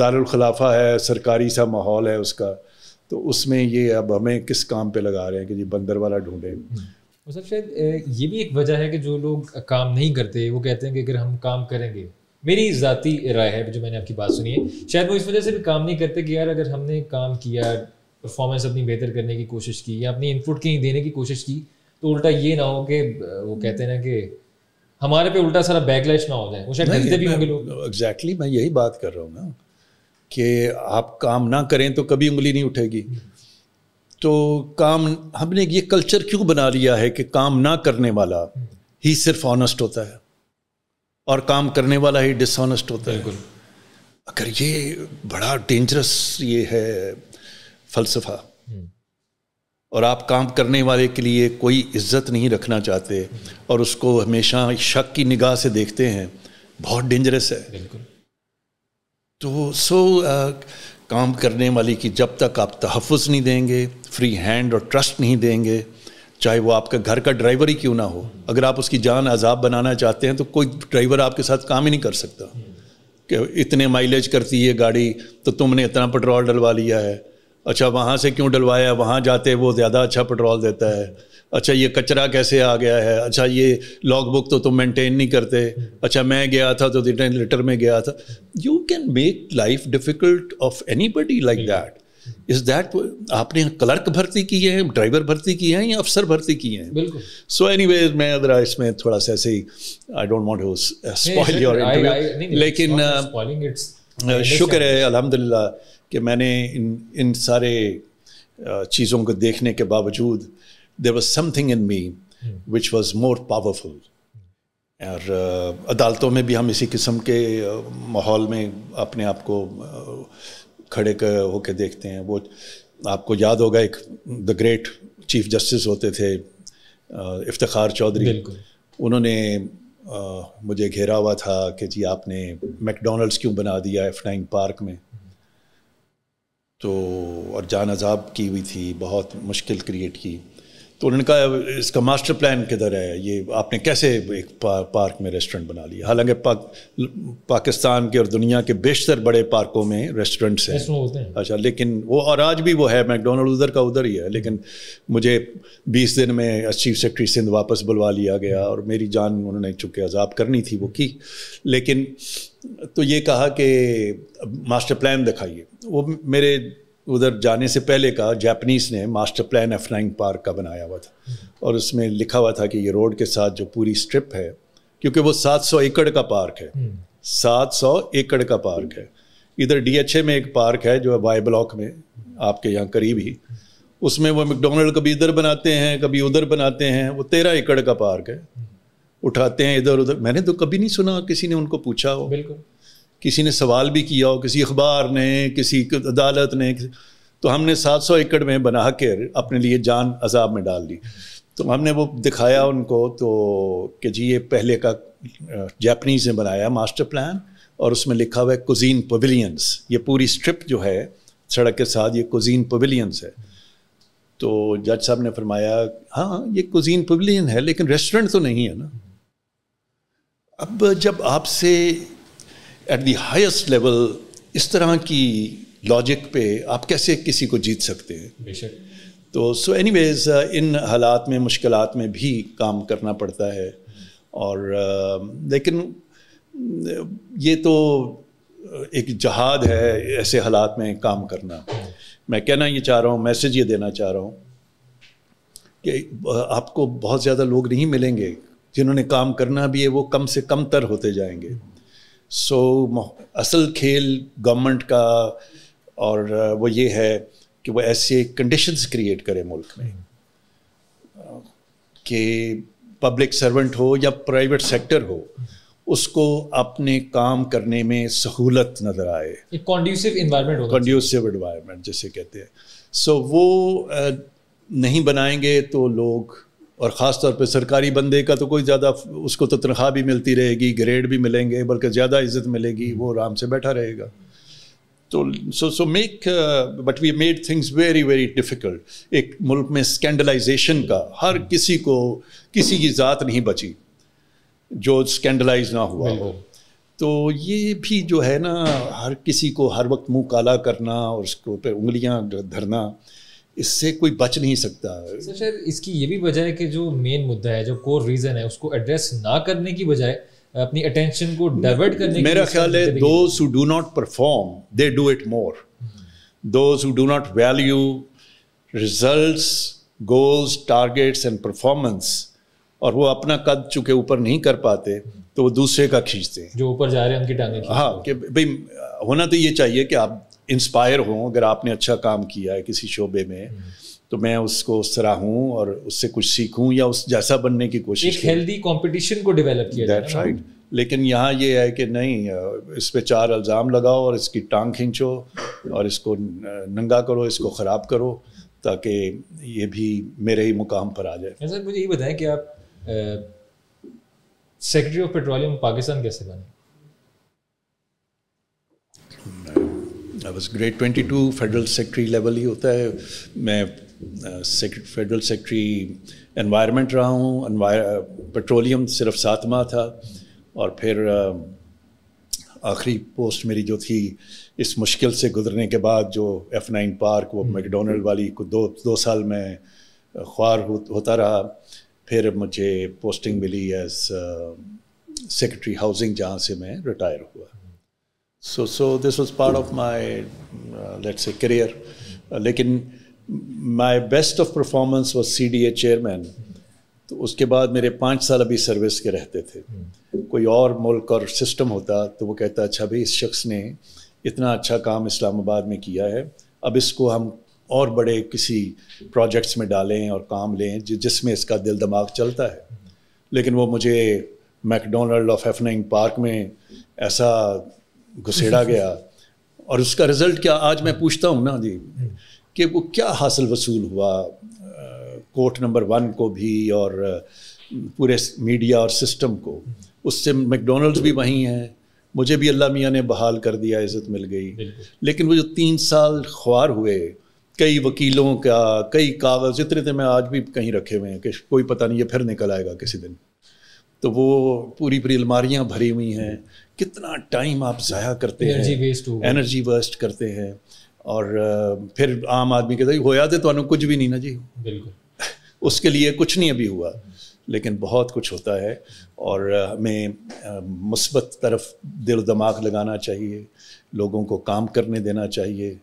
दारखलाफा है सरकारी सा माहौल है उसका तो उसमें ये अब हमें किस काम पे लगा रहे हैं कि जी बंदर वाला ढूंढें सर शायद ये भी एक वजह है कि जो लोग काम नहीं करते वो कहते हैं कि अगर हम काम करेंगे मेरी ज़ाती राय है जो मैंने आपकी बात सुनी है शायद वो इस वजह से भी काम नहीं करते कि यार अगर हमने काम किया परफॉर्मेंस अपनी बेहतर करने की कोशिश की या अपनी इनपुट कहीं देने की कोशिश की तो उल्टा ये ना हो कि वो कहते हैं ना कि हमारे पे उल्टा सारा बैकलैश ना हो जाए वो शायद करते भी होंगे लोग एग्जैक्टली मैं यही बात कर रहा हूँ ना कि आप काम ना करें तो कभी उंगली नहीं उठेगी तो काम हमने ये कल्चर क्यों बना लिया है कि काम ना करने वाला ही सिर्फ ऑनेस्ट होता है और काम करने वाला ही डिसऑनेस्ट होता है अगर ये बड़ा डेंजरस ये है फलसफा और आप काम करने वाले के लिए कोई इज्जत नहीं रखना चाहते और उसको हमेशा शक की निगाह से देखते हैं बहुत डेंजरस है तो सो आ, uh, काम करने वाले की जब तक आप तहफ़ नहीं देंगे फ्री हैंड और ट्रस्ट नहीं देंगे चाहे वो आपका घर का ड्राइवर ही क्यों ना हो अगर आप उसकी जान अजाब बनाना चाहते हैं तो कोई ड्राइवर आपके साथ काम ही नहीं कर सकता कि इतने माइलेज करती है गाड़ी तो तुमने इतना पेट्रोल डलवा लिया है अच्छा वहाँ से क्यों डलवाया वहाँ जाते वो ज़्यादा अच्छा पेट्रोल देता है अच्छा ये कचरा कैसे आ गया है अच्छा ये लॉग बुक तो तुम मेंटेन नहीं करते अच्छा मैं गया था तो रिटर्न लेटर में गया था you can make life difficult of anybody like that is that आपने क्लर्क भर्ती किए हैं ड्राइवर भर्ती किए हैं या अफसर भर्ती किए हैं सो एनी वेज मैं अदरा इसमें थोड़ा सा ऐसे ही आई डोंट वॉन्ट लेकिन uh, uh, शुक्र है अलहमदिल्ला कि मैंने इन इन सारे चीज़ों को देखने के बावजूद there was something in me which was more powerful और अदालतों में भी हम इसी किस्म के माहौल में अपने आप को खड़े कर होके देखते हैं वो आपको याद होगा एक द ग्रेट चीफ जस्टिस होते थे इफ्तार चौधरी उन्होंने मुझे घेरा हुआ था कि जी आपने मैकडोनल्ड्स क्यों बना दिया एफ नाइन पार्क में तो और जान अजाब की हुई थी बहुत मुश्किल क्रिएट की तो उन्होंने कहा इसका मास्टर प्लान किधर है ये आपने कैसे एक पा, पार्क में रेस्टोरेंट बना लिया हालांकि पा, पाकिस्तान के और दुनिया के बेशतर बड़े पार्कों में रेस्टोरेंट्स हैं अच्छा लेकिन वो और आज भी वो है मैकडोनल्ड उधर का उधर ही है लेकिन मुझे 20 दिन में चीफ सेक्रेटरी सिंध वापस बुलवा लिया गया और मेरी जान उन्होंने चूँकि अजाब करनी थी वो की लेकिन तो ये कहा कि मास्टर प्लान दिखाइए वो मेरे उधर जाने से पहले का जापानीज़ ने master plan F nine park का बनाया हुआ था और उसमें लिखा हुआ था कि ये रोड के साथ जो पूरी स्ट्रिप है क्योंकि वो 700 एकड़ का पार्क है 700 हम्म। एकड़ का पार्क है इधर डीएचए में एक पार्क है जो है वाई ब्लॉक में आपके यहाँ करीब ही उसमें वो मैकडोनल्ड कभी इधर बनाते हैं कभी उधर बनाते हैं वो तेरह एकड़ का पार्क है उठाते हैं इधर उधर मैंने तो कभी नहीं सुना किसी ने उनको पूछा हो बिल्कुल किसी ने सवाल भी किया हो किसी अखबार ने किसी अदालत ने तो हमने 700 एकड़ में बना के अपने लिए जान अजाब में डाल दी तो हमने वो दिखाया उनको तो कि जी ये पहले का जैपनीज ने बनाया मास्टर प्लान और उसमें लिखा हुआ है कुजीन पवेलियंस ये पूरी स्ट्रिप जो है सड़क के साथ ये कुजीन पवेलियंस है तो जज साहब ने फरमाया हाँ ये कुजीन पवेलियन है लेकिन रेस्टोरेंट तो नहीं है ना अब जब आपसे एट दी हाईएस्ट लेवल इस तरह की लॉजिक पे आप कैसे किसी को जीत सकते हैं बेशक तो सो एनी वेज इन हालात में मुश्किल में भी काम करना पड़ता है और uh, लेकिन uh, ये तो uh, एक जहाद है ऐसे हालात में काम करना मैं कहना ये चाह रहा हूँ मैसेज ये देना चाह रहा हूँ कि आपको बहुत ज़्यादा लोग नहीं मिलेंगे जिन्होंने काम करना भी है वो कम से कम तर होते जाएंगे सो so, असल खेल गवर्नमेंट का और वो ये है कि वो ऐसे कंडीशंस क्रिएट करे मुल्क में कि पब्लिक सर्वेंट हो या प्राइवेट सेक्टर हो उसको अपने काम करने में सहूलत नज़र आए कॉन्ड्यूसिव इन्वायरमेंट कॉन्ड्यूसिव इन्वायरमेंट जिसे कहते हैं सो so, वो नहीं बनाएंगे तो लोग और ख़ास तौर पर सरकारी बंदे का तो कोई ज़्यादा उसको तो तनख्वाह भी मिलती रहेगी ग्रेड भी मिलेंगे बल्कि ज़्यादा इज्जत मिलेगी वो आराम से बैठा रहेगा तो so so make but we made things very very difficult एक मुल्क में स्कैंडलाइजेशन का हर किसी को किसी की ज़ात नहीं बची जो स्कैंडलाइज ना हुआ हो तो ये भी जो है ना हर किसी को हर वक्त मुंह काला करना और उसके ऊपर उंगलियां धरना इससे कोई बच नहीं सकता सर अच्छा, शायद इसकी ये भी वजह है कि जो मेन मुद्दा है जो कोर रीज़न है उसको एड्रेस ना करने की बजाय अपनी अटेंशन को डाइवर्ट करने मेरा ख्याल है those who do not perform they do it more those who do not value results goals targets and performance और वो अपना कद चुके ऊपर नहीं कर पाते तो वो दूसरे का खींचते हैं जो ऊपर जा रहे हैं उनकी टांगे हाँ कि भाई होना तो ये चाहिए कि आप इंस्पायर हूँ अगर आपने अच्छा काम किया है किसी शोबे में हम्म। तो मैं उसको उस हूँ और उससे कुछ सीखूँ या उस जैसा बनने की कोशिश एक हेल्दी कंपटीशन को डेवलप किया दैट्स राइट लेकिन यहाँ ये है कि नहीं इस पर चार अल्ज़ाम लगाओ और इसकी टांग खींचो और इसको नंगा करो इसको ख़राब करो ताकि ये भी मेरे ही मुकाम पर आ जाए सर मुझे ये बताएं कि आप सेक्रेटरी ऑफ पेट्रोलियम पाकिस्तान कैसे बने I was grade twenty two federal secretary level ही होता है मैं फेडरल सेक्रेटरी एनवायरनमेंट रहा हूँ पेट्रोलियम uh, सिर्फ सात माह था और फिर uh, आखिरी पोस्ट मेरी जो थी इस मुश्किल से गुजरने के बाद जो एफ़ नाइन पार्क वो मैकडोनल्ड हम्म। वाली को दो दो साल में uh, ख्वार हो, होता रहा फिर मुझे पोस्टिंग मिली एज सेक्रेटरी हाउसिंग जहाँ से मैं रिटायर हुआ so so this was part of my later career लेकिन my best of performance was C D A chairman तो उसके बाद मेरे पाँच साल अभी सर्विस के रहते थे कोई और मुल्क और सिस्टम होता तो वो कहता अच्छा भाई इस शख्स ने इतना अच्छा काम इस्लामाबाद में किया है अब इसको हम और बड़े किसी प्रोजेक्ट्स में डालें और काम लें जि जिसमें इसका दिल दिमाग चलता है लेकिन वो मुझे मैकडोनल्ड ऑफ एफनिंग पार्क में ऐसा घुसेड़ा <laughs> गया और उसका रिज़ल्ट क्या आज मैं पूछता हूँ ना जी हम्म। कि वो क्या हासिल वसूल हुआ कोर्ट नंबर वन को भी और पूरे मीडिया और सिस्टम को हम्म। उससे मैकडोनल्ड्स भी वहीं हैं मुझे भी अल्लाह मियाँ ने बहाल कर दिया इज़्ज़त मिल गई लेकिन वो जो तीन साल ख्वार हुए कई वकीलों का कई कागज़ इतने थे मैं आज भी कहीं रखे हुए हैं कि कोई पता नहीं ये फिर निकल आएगा किसी दिन तो वो पूरी पूरी अलमारियाँ भरी हुई हैं कितना टाइम आप ज़ाया करते हैं एनर्जी वेस्ट करते हैं और फिर आम आदमी कहता होया तो थानू कुछ भी नहीं ना जी बिल्कुल <laughs> उसके लिए कुछ नहीं अभी हुआ लेकिन बहुत कुछ होता है और हमें मुस्बत तरफ दिल दिमाग लगाना चाहिए लोगों को काम करने देना चाहिए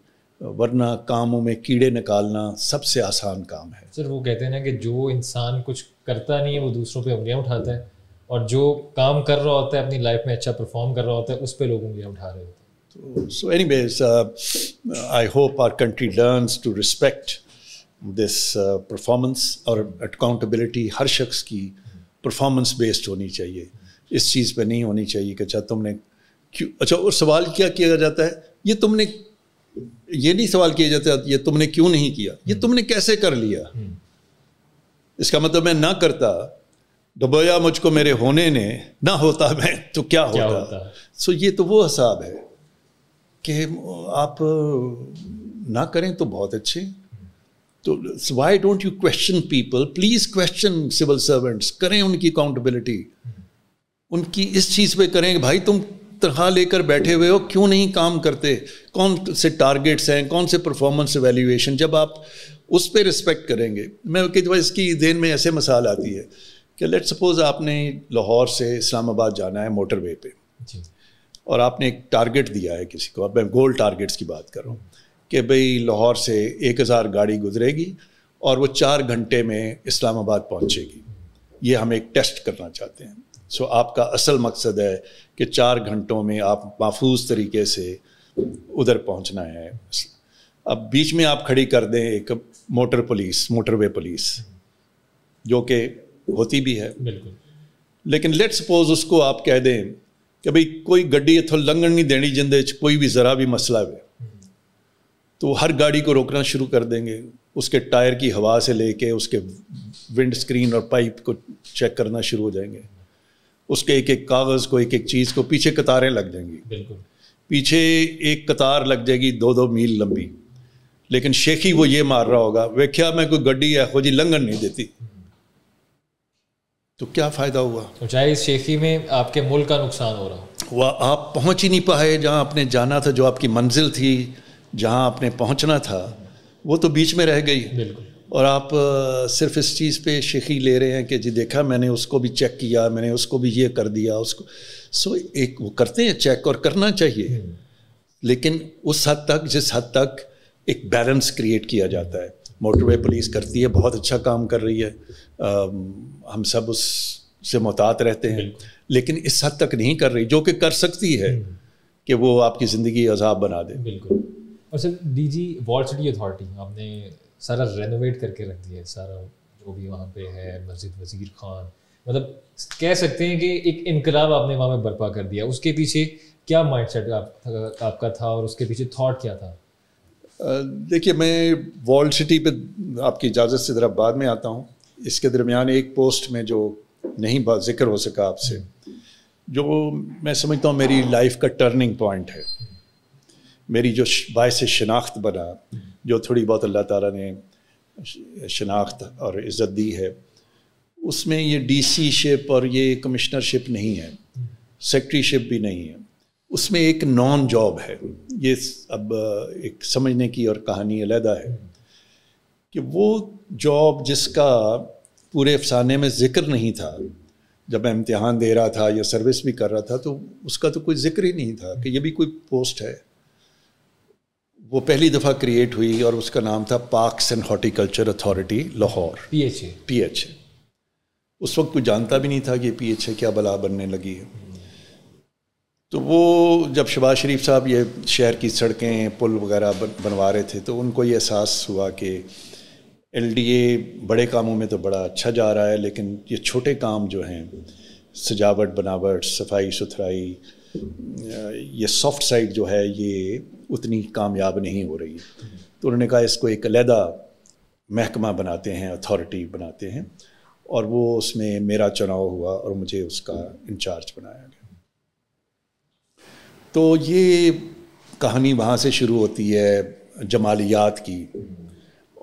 वरना कामों में कीड़े निकालना सबसे आसान काम है सर वो कहते हैं ना कि जो इंसान कुछ करता नहीं है वो दूसरों पे उंगलियां उठाता है और जो काम कर रहा होता है अपनी लाइफ में अच्छा परफॉर्म कर रहा होता है उस पर लोग उंगलियाँ उठा रहे होते हैं so any I hope our country learns to respect this performance और अकाउंटेबिलिटी हर शख्स की परफॉर्मेंस बेस्ड होनी चाहिए इस चीज़ पे नहीं होनी चाहिए कि अच्छा तुमने क्यों अच्छा और सवाल क्या किया जाता है ये तुमने ये नहीं सवाल किया जाता ये तुमने क्यों नहीं किया ये हम्म। तुमने कैसे कर लिया हम्म। इसका मतलब मैं ना करता डुबोया मुझको मेरे होने ने ना होता मैं तो क्या होता, क्या होता? सो so, ये तो वो हिसाब है कि आप ना करें तो बहुत अच्छे तो why don't you question people please question civil servants करें उनकी अकाउंटेबिलिटी उनकी इस चीज़ पे करें कि भाई तुम तनख्वाह लेकर बैठे हुए हो क्यों नहीं काम करते कौन से टारगेट्स हैं कौन से परफॉर्मेंस वैल्यूएशन जब आप उस पर रिस्पेक्ट करेंगे मैं कि इसकी देन में ऐसे मसाल आती है कि लेट सपोज आपने लाहौर से इस्लामाबाद जाना है मोटर वे पर और आपने एक टारगेट दिया है किसी को अब मैं गोल टारगेट्स की बात कर रहा हूँ कि भाई लाहौर से एक हज़ार गाड़ी गुजरेगी और वो चार घंटे में इस्लामाबाद पहुँचेगी ये हम एक टेस्ट करना चाहते हैं सो आपका असल मकसद है कि चार घंटों में आप महफूज तरीके से उधर पहुँचना है अब बीच में आप खड़ी कर दें एक मोटर पुलिस मोटरवे पुलिस जो कि होती भी है बिल्कुल लेकिन लेट सपोज उसको आप कह दें कि भाई कोई गड्डी इतों लंघन नहीं देनी जिंद कोई भी जरा भी मसला है तो हर गाड़ी को रोकना शुरू कर देंगे उसके टायर की हवा से लेके उसके विंड स्क्रीन और पाइप को चेक करना शुरू हो जाएंगे उसके एक एक कागज़ को एक एक चीज़ को पीछे कतारें लग जाएंगी पीछे एक कतार लग जाएगी दो दो मील लंबी लेकिन शेखी वो ये मार रहा होगा वे क्या मैं कोई गड्डी है खोजी लंघन नहीं देती तो क्या फ़ायदा हुआ तो चाहे इस शेखी में आपके मुल्क का नुकसान हो रहा हो वह आप पहुंच ही नहीं पाए जहां आपने जाना था जो आपकी मंजिल थी जहां आपने पहुंचना था वो तो बीच में रह गई बिल्कुल और आप सिर्फ इस चीज़ पे शेखी ले रहे हैं कि जी देखा मैंने उसको भी चेक किया मैंने उसको भी ये कर दिया उसको सो एक वो करते हैं चेक और करना चाहिए हम्म। लेकिन उस हद तक जिस हद तक एक बैलेंस क्रिएट किया जाता है मोटरवे पुलिस करती है बहुत अच्छा काम कर रही है हम सब उससे मोहतात रहते हैं लेकिन इस हद तक नहीं कर रही जो कि कर सकती है हम्म। कि वो आपकी ज़िंदगी अजाब बना दे बिल्कुल और sir ji walled city authority आपने सारा रेनोवेट करके रख दिया है सारा जो भी वहाँ पे है मस्जिद वजीर खान मतलब कह सकते हैं कि एक इनकलाब आपने वहाँ पे बर्पा कर दिया उसके पीछे क्या सेट आप, आपका था और उसके पीछे थाट क्या था देखिए मैं वॉल सिटी पे आपकी इजाज़त से ज़रा बाद में आता हूँ इसके दरमियान एक पोस्ट में जो नहीं जिक्र हो सका आपसे जो मैं समझता हूँ मेरी लाइफ का टर्निंग पॉइंट है मेरी जो बायस शनाख्त बना जो थोड़ी बहुत अल्लाह ताला ने शनाख्त और इज़्ज़त दी है उसमें ये डीसी शिप और ये कमिश्नरशिप नहीं है सेक्रेटरीशिप भी नहीं है उसमें एक नॉन जॉब है ये अब एक समझने की और कहानी अलहदा है कि वो जॉब जिसका पूरे अफसाने में ज़िक्र नहीं था जब मैं इम्तहान दे रहा था या सर्विस भी कर रहा था तो उसका तो कोई ज़िक्र ही नहीं था कि ये भी कोई पोस्ट है वो पहली दफ़ा क्रिएट हुई और उसका नाम था parks and horticulture authority Lahore P H A P H A उस वक्त कोई जानता भी नहीं था कि पी एच ए क्या बला बनने लगी है तो वो जब शबाज शरीफ साहब ये शहर की सड़कें पुल वगैरह बनवा रहे थे तो उनको ये एहसास हुआ कि एलडीए बड़े कामों में तो बड़ा अच्छा जा रहा है लेकिन ये छोटे काम जो हैं सजावट बनावट सफाई सुथराई ये सॉफ्ट साइड जो है ये उतनी कामयाब नहीं हो रही तो उन्होंने कहा इसको एक अलहदा महकमा बनाते हैं अथॉरिटी बनाते हैं और वो उसमें मेरा चुनाव हुआ और मुझे उसका इंचार्ज बनाया गया तो ये कहानी वहाँ से शुरू होती है जमालियात की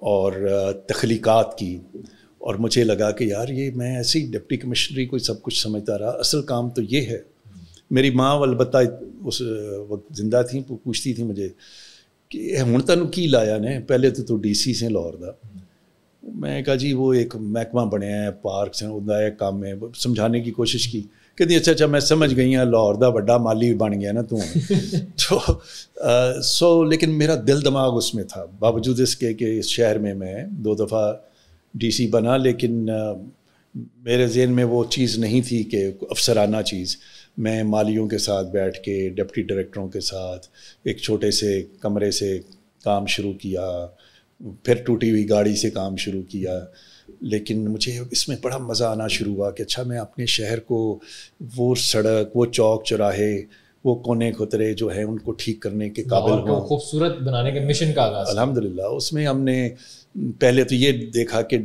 और तखलीकत की और मुझे लगा कि यार ये मैं ऐसे ही डिप्टी कमिश्नरी को सब कुछ समझता रहा असल काम तो ये है मेरी माँ अलबत्त उस वक्त जिंदा थी पूछती थी मुझे कि हूँ तेन की लाया ने पहले तो तू डी सी से लाहौर का मैं कहा जी वो एक महकमा बनया है पार्क से उनका एक काम है समझाने की कोशिश की कहती अच्छा अच्छा मैं समझ गई हाँ लाहौर का बड़ा माली बन गया ना तू तो सो लेकिन मेरा दिल दिमाग उसमें था बावजूद इसके कि इस शहर में मैं दो दफ़ा डी सी बना लेकिन आ, मेरे जेहन में वो चीज़ नहीं थी कि अफसराना चीज़ मैं मालियों के साथ बैठ के डिप्टी डायरेक्टरों के साथ एक छोटे से कमरे से काम शुरू किया फिर टूटी हुई गाड़ी से काम शुरू किया लेकिन मुझे इसमें बड़ा मज़ा आना शुरू हुआ कि अच्छा मैं अपने शहर को वो सड़क वो चौक चौराहे वो कोने खुतरे जो हैं उनको ठीक करने के काबिल को खूबसूरत बनाने के मिशन का आगाज अल्हम्दुलिल्लाह उसमें हमने पहले तो ये देखा कि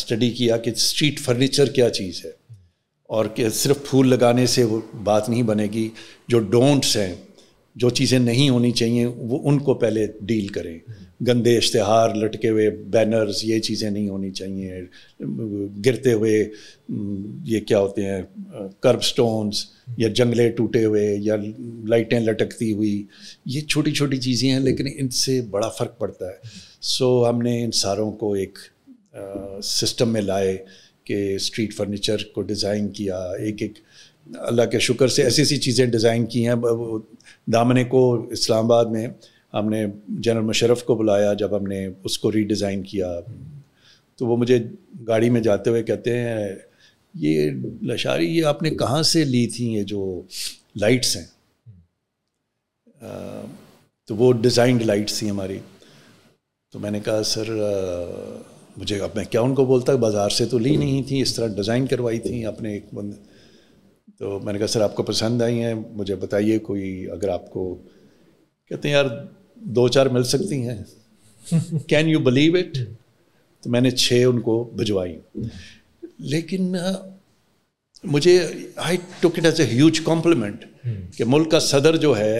स्टडी किया कि स्ट्रीट फर्नीचर क्या चीज़ है और कि सिर्फ फूल लगाने से वो बात नहीं बनेगी जो डोंट्स हैं जो चीज़ें नहीं होनी चाहिए वो उनको पहले डील करें गंदे इश्तहार लटके हुए बैनर्स ये चीज़ें नहीं होनी चाहिए गिरते हुए ये क्या होते हैं कर्ब स्टोन्स या जंगले टूटे हुए या लाइटें लटकती हुई ये छोटी छोटी चीज़ें हैं लेकिन इनसे बड़ा फ़र्क पड़ता है सो so, हमने इन सारों को एक सिस्टम में लाए कि स्ट्रीट फर्नीचर को डिज़ाइन किया एक एक अल्लाह के शुक्र से ऐसी ऐसी चीज़ें डिज़ाइन की हैं दामने को इस्लामाबाद में हमने जनरल मुशरफ को बुलाया जब हमने उसको रीडिज़ाइन किया तो वो मुझे गाड़ी में जाते हुए कहते हैं ये लशारी ये आपने कहाँ से ली थी ये जो लाइट्स हैं तो वो डिज़ाइंड लाइट्स थी हमारी तो मैंने कहा सर आ, मुझे अब मैं क्या उनको बोलता बाज़ार से तो ली नहीं थी इस तरह डिज़ाइन करवाई थी अपने एक बंदे तो मैंने कहा सर आपको पसंद आई हैं मुझे बताइए कोई अगर आपको कहते हैं यार दो चार मिल सकती हैं कैन यू बिलीव इट तो मैंने छः उनको भिजवाई लेकिन मुझे I took it as a huge compliment कि मुल्क का सदर जो है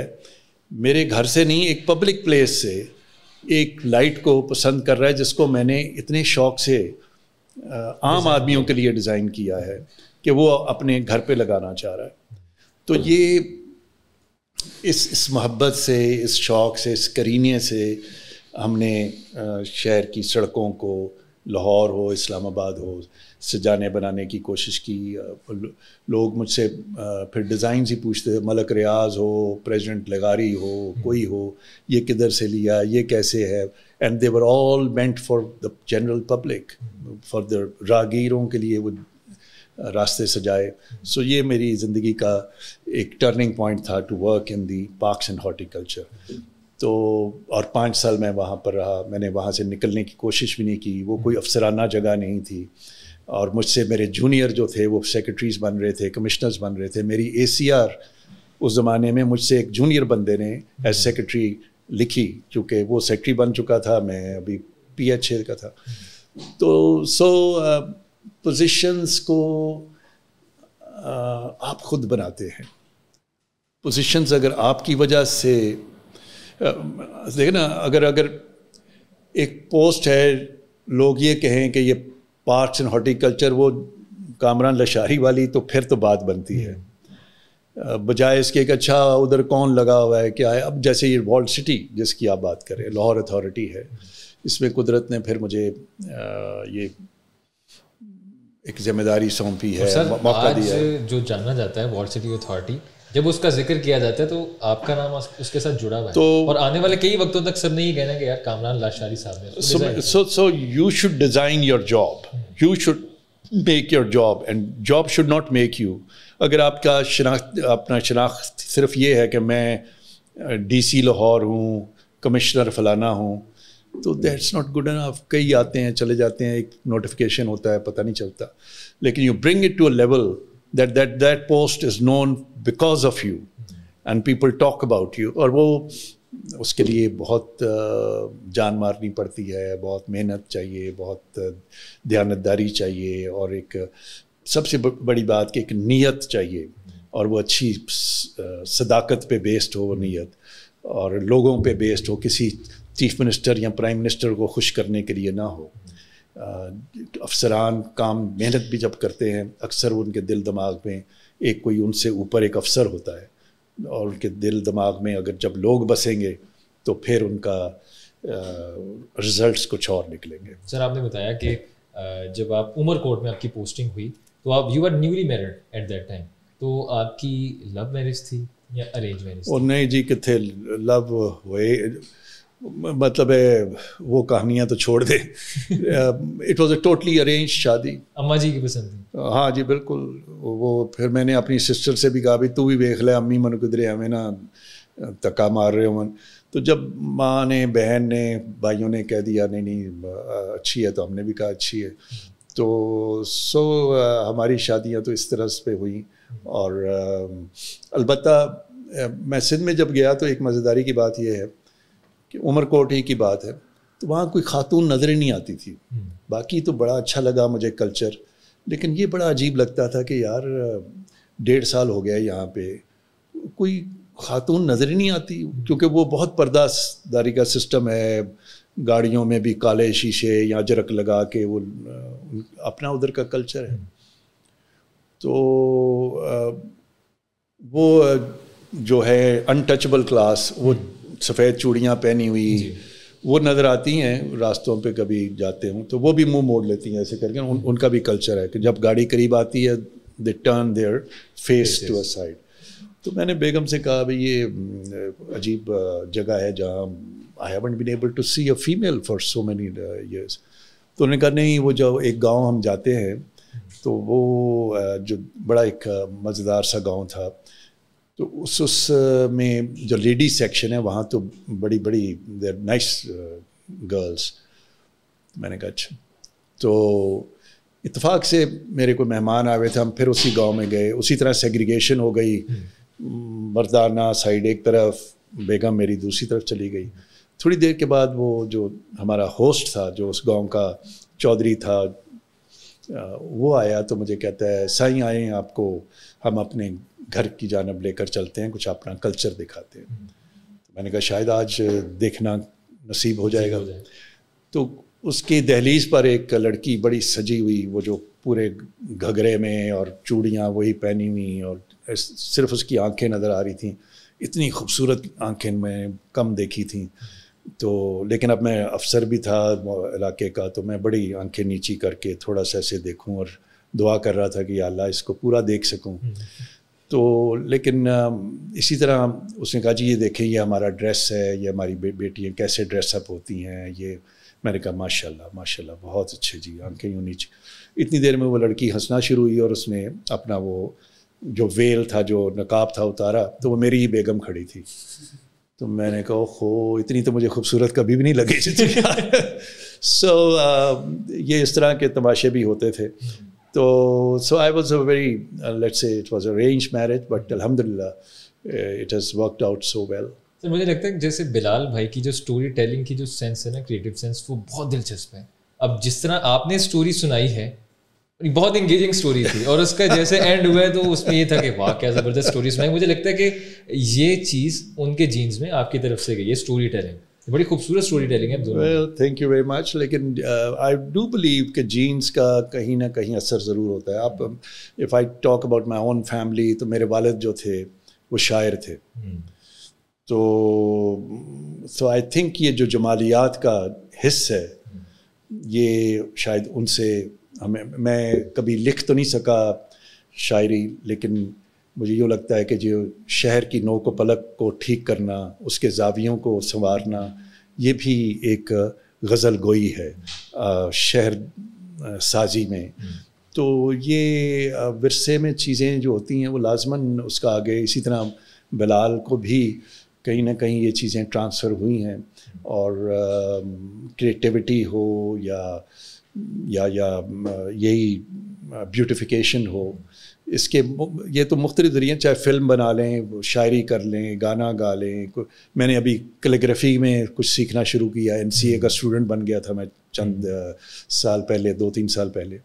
मेरे घर से नहीं एक पब्लिक प्लेस से एक लाइट को पसंद कर रहा है जिसको मैंने इतने शौक से आम आदमियों के लिए डिज़ाइन किया है कि वो अपने घर पे लगाना चाह रहा है तो ये इस इस मोहब्बत से इस शौक़ से इस करीने से हमने शहर की सड़कों को लाहौर हो इस्लामाबाद हो सजाने बनाने की कोशिश की लोग मुझसे फिर डिज़ाइन ही पूछते थे मलक रियाज हो प्रेसिडेंट लगारी हो हम्म। कोई हो ये किधर से लिया ये कैसे है and they were all meant for the general public for the रागीरों के लिए वो रास्ते सजाए सो ये मेरी ज़िंदगी का एक टर्निंग पॉइंट था to work in the parks and horticulture तो और पाँच साल मैं वहाँ पर रहा मैंने वहाँ से निकलने की कोशिश भी नहीं की वो कोई अफसराना जगह नहीं थी और मुझसे मेरे जूनियर जो थे वो सेक्रेटरीज बन रहे थे कमिश्नर्स बन रहे थे मेरी ए उस ज़माने में मुझसे एक जूनियर बंदे ने एज सेक्रेटरी लिखी क्योंकि वो सेक्रेटरी बन चुका था मैं अभी पी का था तो सो so, uh, पोजीशंस को आप खुद बनाते हैं पोजीशंस अगर आपकी वजह से देखें ना अगर अगर एक पोस्ट है लोग ये कहें कि ये पार्ट्स एंड हॉर्टिकल्चर वो कामरान लशारी वाली तो फिर तो बात बनती है हम्म। बजाय इसके एक अच्छा उधर कौन लगा हुआ है क्या है अब जैसे ये वॉल्ड सिटी जिसकी आप बात करें लाहौर अथॉरिटी है हम्म। इसमें कुदरत ने फिर मुझे ये एक जिम्मेदारी सौंपी है सर, मौका आज दिया है। जो जाना जाता है वॉल सिटी अथॉरिटी जब उसका जिक्र किया जाता है तो आपका नाम उसके साथ जुड़ा हुआ तो है और आने वाले कई वक्तों तक सर नहीं कहना कि यार कामरान लाशारी साहब ने so so you should design your job you should make your job and job should not make you अगर आपका शनाख्त अपना शनाख्त सिर्फ ये है कि मैं डीसी लाहौर हूँ कमिश्नर फलाना हूँ तो दैट्स नॉट गुड एनफ कई आते हैं चले जाते हैं एक नोटिफिकेशन होता है पता नहीं चलता लेकिन you bring it to a level that that that post is known because of you and people talk about you और वो उसके लिए बहुत जान मारनी पड़ती है बहुत मेहनत चाहिए बहुत दयानतदारी चाहिए और एक सबसे बड़ी बात कि एक नीयत चाहिए और वो अच्छी सदाकत पे बेस्ड हो वो नीयत और लोगों पे बेस्ड हो किसी चीफ मिनिस्टर या प्राइम मिनिस्टर को खुश करने के लिए ना हो अफसरान काम मेहनत भी जब करते हैं अक्सर उनके दिल दिमाग में एक कोई उनसे ऊपर एक अफसर होता है और उनके दिल दिमाग में अगर जब लोग बसेंगे तो फिर उनका रिजल्ट्स कुछ और निकलेंगे सर आपने बताया कि जब आप उमर कोर्ट में आपकी पोस्टिंग हुई तो आप you are newly married at that time तो आपकी लव मैरिज थी या अरेंज मैरिज नहीं जी कितने लव हुए मतलब है वो कहानियाँ तो छोड़ दे it <laughs> was a totally arranged shaadi अम्मा जी की पसंद हाँ जी बिल्कुल वो फिर मैंने अपनी सिस्टर से भी कहा भी तू भी देख ले अम्मी मन कुदरे हमें ना धक्का मार रहे हो मन तो जब माँ ने बहन ने भाइयों ने कह दिया नहीं नहीं अच्छी है तो हमने भी कहा अच्छी है तो सो हमारी शादियाँ तो इस तरह से हुई और अलबत् मैं सिंध में जब गया तो एक मज़ेदारी की बात यह है कि उमरकोट ही की बात है तो वहाँ कोई खातून नज़रें नहीं आती थी हम्म। बाकी तो बड़ा अच्छा लगा मुझे कल्चर लेकिन ये बड़ा अजीब लगता था कि यार डेढ़ साल हो गया यहाँ पे कोई खातून नज़र ही नहीं आती हम्म। क्योंकि वो बहुत पर्दादारी का सिस्टम है गाड़ियों में भी काले शीशे या जरक लगा के वो अपना उधर का कल्चर है हम्म। तो वो जो है अनटचबल क्लास वो सफ़ेद चूड़ियाँ पहनी हुई वो नज़र आती हैं रास्तों पे कभी जाते हूँ तो वो भी मुंह मोड़ लेती हैं ऐसे करके उन, उनका भी कल्चर है कि जब गाड़ी करीब आती है they turn their face to a side तो मैंने बेगम से कहा भाई ये अजीब जगह है जहाँ I haven't been able to see a female for so many years तो उन्होंने कहा नहीं वो जब एक गांव हम जाते हैं तो वो जो बड़ा एक मज़ेदार सा गांव था तो उस उस में जो लेडी सेक्शन है वहाँ तो बड़ी बड़ी देर नाइस गर्ल्स मैंने कहा अच्छा तो इतफाक़ से मेरे कोई मेहमान आए थे हम फिर उसी गांव में गए उसी तरह सेग्रीगेशन हो गई हम्म। मर्दाना साइड एक तरफ बेगम मेरी दूसरी तरफ चली गई थोड़ी देर के बाद वो जो हमारा होस्ट था जो उस गांव का चौधरी था वो आया तो मुझे कहता है साई आए आपको हम अपने घर की जानब लेकर चलते हैं कुछ अपना कल्चर दिखाते हैं तो मैंने कहा शायद आज देखना नसीब हो जाएगा तो उसकी दहलीज पर एक लड़की बड़ी सजी हुई वो जो पूरे घघरे में और चूड़ियाँ वही पहनी हुई और सिर्फ उसकी आंखें नज़र आ रही थी इतनी खूबसूरत आंखें मैं कम देखी थी तो लेकिन अब मैं अफसर भी था इलाके का तो मैं बड़ी आंखें नीची करके थोड़ा सा ऐसे देखूं और दुआ कर रहा था कि अल्लाह इसको पूरा देख सकूं हम्म। तो लेकिन इसी तरह उसने कहा जी ये देखें ये हमारा ड्रेस है ये हमारी बे, बेटी कैसे ड्रेसअप होती हैं ये मैंने कहा माशाल्लाह माशाल्लाह बहुत अच्छे जी आंखें यूँ नीचे इतनी देर में वो लड़की हंसना शुरू हुई और उसने अपना वो जो वेल था जो नकाब था उतारा तो वो मेरी ही बेगम खड़ी थी तो मैंने कहा खो इतनी तो मुझे खूबसूरत कभी भी नहीं लगी जितनी <laughs> सो so, uh, ये इस तरह के तमाशे भी होते थे तो so I was a very let's say it was arranged marriage but अलहमदिल्ला it has work out so well sir मुझे लगता है जैसे बिलाल भाई की जो स्टोरी टेलिंग की जो सेंस है ना क्रिएटिव सेंस वो बहुत दिलचस्प है अब जिस तरह आपने स्टोरी सुनाई है बहुत इंगेजिंग स्टोरी थी और उसका जैसे एंड हुआ है तो उसमें ये था कि वाह क्या ज़बरदस्त स्टोरी सुनाई मुझे लगता है कि ये चीज़ उनके जीन्स में आपकी तरफ से गई है स्टोरी टेलिंग बड़ी खूबसूरत स्टोरी टेलिंग है थैंक यू वेरी मच लेकिन आई डू बिलीव कि जीन्स का कहीं ना कहीं असर ज़रूर होता है आप if I talk about my own family तो मेरे वालद जो थे वो शायर थे हम्म। तो सो आई थिंक ये जो जमालियात का हिस्स है हम्म। ये शायद उनसे हमें मैं कभी लिख तो नहीं सका शायरी लेकिन मुझे यूँ लगता है कि जो शहर की नोक पलक को ठीक करना उसके जावियों को संवारना ये भी एक गज़ल गोई है शहर साजी में हम्म। तो ये वरसे विरसे में चीज़ें जो होती हैं वो लाजमन उसका आगे इसी तरह बिलाल को भी कहीं ना कहीं ये चीज़ें ट्रांसफ़र हुई हैं और क्रिएटिविटी हो या या या यही ब्यूटिफिकेशन हो इसके ये तो मुख्तलि ज़रिए चाहे फिल्म बना लें शायरी कर लें गाना गा लें मैंने अभी कलेग्राफी में कुछ सीखना शुरू किया एन सी ए का स्टूडेंट बन गया था मैं चंद हम्म। साल पहले दो तीन साल पहले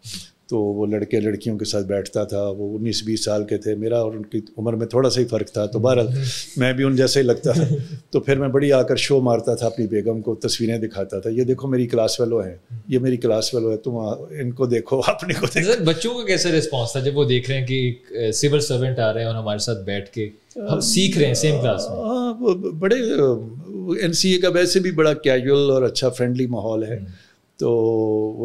तो वो लड़के लड़कियों के साथ बैठता था वो उन्नीस बीस साल के थे मेरा और उनकी उम्र में थोड़ा सा ही फ़र्क था तो बहरहाल मैं भी उन जैसे ही लगता था <laughs> तो फिर मैं बड़ी आकर शो मारता था अपनी बेगम को तस्वीरें दिखाता था ये देखो मेरी क्लास वालों है ये मेरी क्लास वालों है तुम इनको देखो <laughs> अपने को देखो बच्चों का कैसे रिस्पॉन्स था जब वो देख रहे हैं कि सिविल सर्वेंट आ रहे हैं और हमारे साथ बैठ के हम सीख रहे हैं सेम क्लास में बड़े एन का वैसे भी बड़ा कैजुअल और अच्छा फ्रेंडली माहौल है हम्म। तो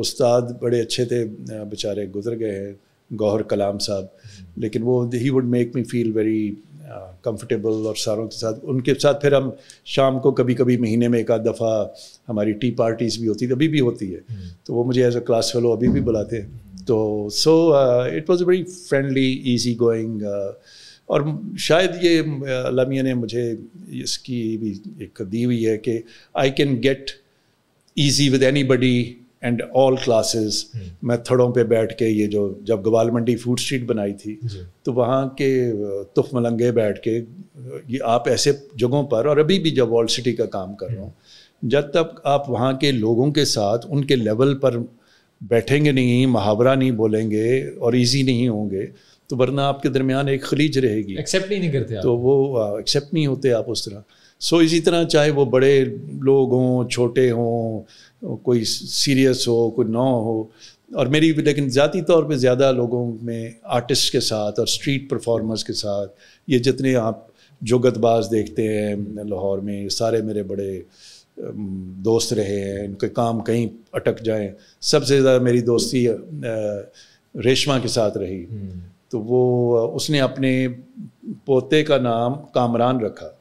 उस्ताद बड़े अच्छे थे बेचारे गुजर गए हैं गौहर कलाम साहब लेकिन वो he would make me feel very comfortable और सारों के साथ उनके साथ फिर हम शाम को कभी कभी महीने में एक आध दफ़ा हमारी टी पार्टीज़ भी होती थी अभी भी होती है तो वो मुझे एज अ क्लास फेलो अभी भी बुलाते हैं तो so it was very friendly easy going और शायद ये uh, अलामिया ने मुझे इसकी भी एक दी हुई है कि I can get easy with anybody and all classes मेथडों पे बैठ के ये जो जब गवाल मंडी फूड स्ट्रीट बनाई थी तो वहाँ के तुफ मलंगे बैठ के ये आप ऐसे जगहों पर और अभी भी जब वॉल सिटी का काम कर रहा हूँ hmm. जब तक आप वहाँ के लोगों के साथ उनके लेवल पर बैठेंगे नहीं मुहावरा नहीं बोलेंगे और इजी नहीं होंगे तो वरना आपके दरमियान एक खलीज रहेगी एक्सेप्ट नहीं करते तो वो एक्सेप्ट नहीं होते आप उस तरह सो so, इसी तरह चाहे वो बड़े लोग हों छोटे हों कोई सीरियस हो कोई ना हो और मेरी लेकिन ज़ाती तौर पे ज़्यादा लोगों में आर्टिस्ट के साथ और स्ट्रीट परफॉर्मर्स के साथ ये जितने आप जोगतबाज देखते हैं लाहौर में सारे मेरे बड़े दोस्त रहे हैं इनके काम कहीं अटक जाएं सबसे ज़्यादा मेरी दोस्ती रेशमा के साथ रही हम्म। तो वो उसने अपने पोते का नाम कामरान रखा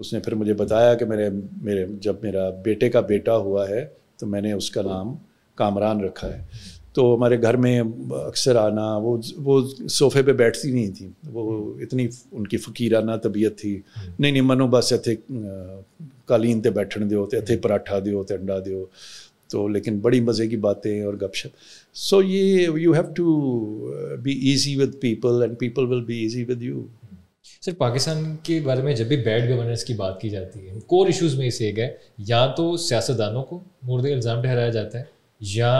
उसने फिर मुझे बताया कि मेरे मेरे जब मेरा बेटे का बेटा हुआ है तो मैंने उसका नाम कामरान रखा है तो हमारे घर में अक्सर आना वो वो सोफे पे बैठती नहीं थी वो इतनी उनकी फकीराना तबीयत थी नहीं नहीं मनो बस इतने कालीन ते बैठन दो तो इतने पराठा दो तो अंडा दो तो लेकिन बड़ी मज़े की बातें और गपशप सो ये you have to be easy with people and people will be easy with you sir Pakistan के बारे में जब भी बैड गवर्नेंस की बात की जाती है कोर इश्यूज में से एक है या तो सियासतदानों को मुर्दे इल्ज़ाम ठहराया जाता है या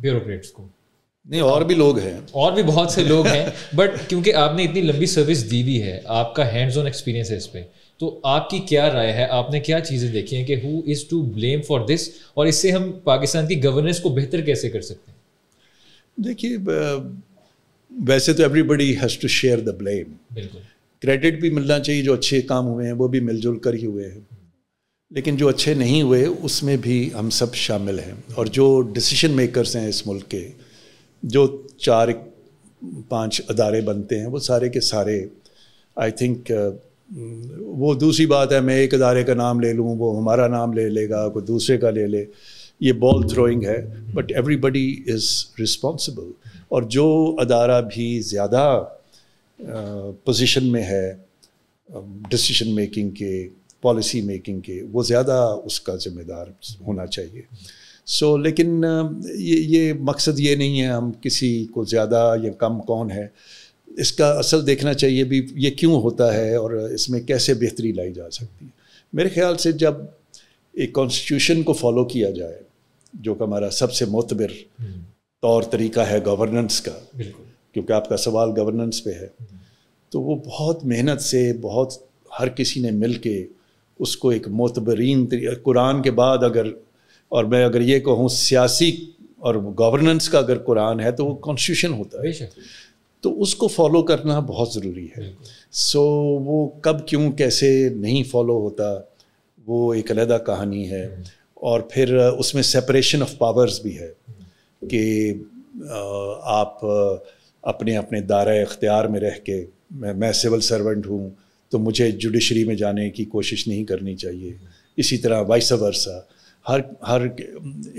ब्यूरोक्रेट्स को नहीं और भी लोग हैं और भी बहुत से लोग हैं बट क्योंकि आपने इतनी लंबी सर्विस दी हुई है आपका हैंड्स ऑन एक्सपीरियंस है इस पर तो आपकी क्या राय है आपने क्या चीज़ें देखी हैं कि who is to blame for this और इससे हम पाकिस्तान की गवर्नेंस को बेहतर कैसे कर सकते हैं देखिए वैसे तो everybody has to share the blame बिल्कुल क्रेडिट भी मिलना चाहिए जो अच्छे काम हुए हैं वो भी मिलजुल कर ही हुए हैं लेकिन जो अच्छे नहीं हुए उसमें भी हम सब शामिल हैं और जो डिसीशन मेकर्स हैं इस मुल्क के जो चार पांच अदारे बनते हैं वो सारे के सारे आई थिंक uh, वो दूसरी बात है मैं एक अदारे का नाम ले लूँ वो हमारा नाम ले लेगा कोई दूसरे का ले ले ये बॉल थ्रोइंग है बट एवरीबडी इज़ रिस्पॉन्सिबल और जो अदारा भी ज़्यादा पोजीशन में है डिसीजन मेकिंग के पॉलिसी मेकिंग के वो ज़्यादा उसका ज़िम्मेदार होना चाहिए सो so, लेकिन ये ये मकसद ये नहीं है हम किसी को ज़्यादा या कम कौन है इसका असल देखना चाहिए भी ये क्यों होता है और इसमें कैसे बेहतरी लाई जा सकती है मेरे ख्याल से जब एक कॉन्स्टिट्यूशन को फॉलो किया जाए जो कि हमारा सबसे मतबर हम्म। तौर तरीका है गवर्नेंस का क्योंकि आपका सवाल गवर्नेंस पे है तो वो बहुत मेहनत से बहुत हर किसी ने मिल के उसको एक मोतबरीन कुरान के बाद अगर और मैं अगर ये कहूँ सियासी और गवर्नेंस का अगर कुरान है तो वो कॉन्स्टिट्यूशन होता है तो उसको फॉलो करना बहुत ज़रूरी है सो so, वो कब क्यों कैसे नहीं फॉलो होता वो एक अलहदा कहानी है हम्म। और फिर उसमें सेपरेशन ऑफ पावर्स भी है हम्म। कि आप अपने अपने दायरा इख्तियार में रह के मैं मैं सिविल सर्वेंट हूँ तो मुझे जुडिशरी में जाने की कोशिश नहीं करनी चाहिए इसी तरह वाइस वर्सा हर हर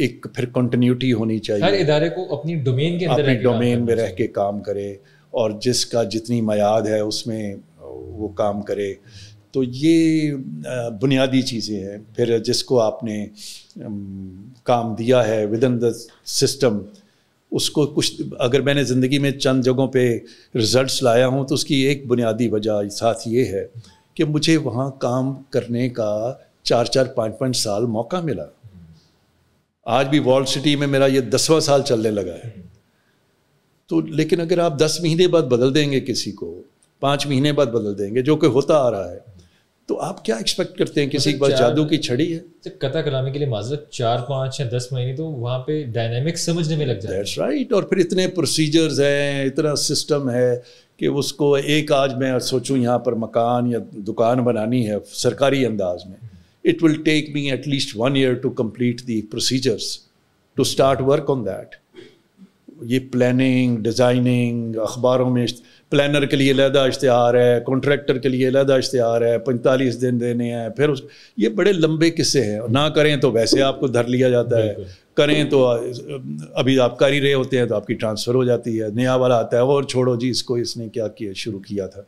एक फिर कंटिन्यूटी होनी चाहिए हर इदारे को अपनी डोमेन के अंदर अपने डोमेन में रह के काम करे और जिसका जितनी मयाद है उसमें वो काम करे तो ये बुनियादी चीज़ें हैं फिर जिसको आपने काम दिया है विद इन द सिस्टम उसको कुछ अगर मैंने ज़िंदगी में चंद जगहों पे रिज़ल्ट्स लाया हूँ तो उसकी एक बुनियादी वजह साथ ये है कि मुझे वहाँ काम करने का चार चार पाँच पाँच साल मौका मिला आज भी वॉल सिटी में मेरा ये दसवां साल चलने लगा है तो लेकिन अगर आप दस महीने बाद बदल देंगे किसी को पाँच महीने बाद बदल देंगे जो कि होता आ रहा है तो आप क्या एक्सपेक्ट करते हैं किसी के पास मतलब जादू की छड़ी है तो कथा कलामी के लिए माजरत चार पाँच या दस महीने तो वहाँ पे डायनामिक्स समझने में लग जाए राइट और फिर इतने प्रोसीजर्स हैं इतना सिस्टम है कि उसको एक आज मैं सोचूं यहाँ पर मकान या दुकान बनानी है सरकारी अंदाज में it will take me at least one year to complete the procedures to start work on that ये प्लानिंग डिज़ाइनिंग अखबारों में प्लानर के लिए लहदा इश्तहार है कॉन्ट्रैक्टर के लिए लहदा इश्तहार है पैंतालीस दिन देने हैं फिर उस ये बड़े लंबे किस्से हैं ना करें तो वैसे आपको धर लिया जाता है करें तो अभी आप कर ही रहे होते हैं तो आपकी ट्रांसफ़र हो जाती है नया वाला आता है और छोड़ो जी इसको इसने क्या किया शुरू किया था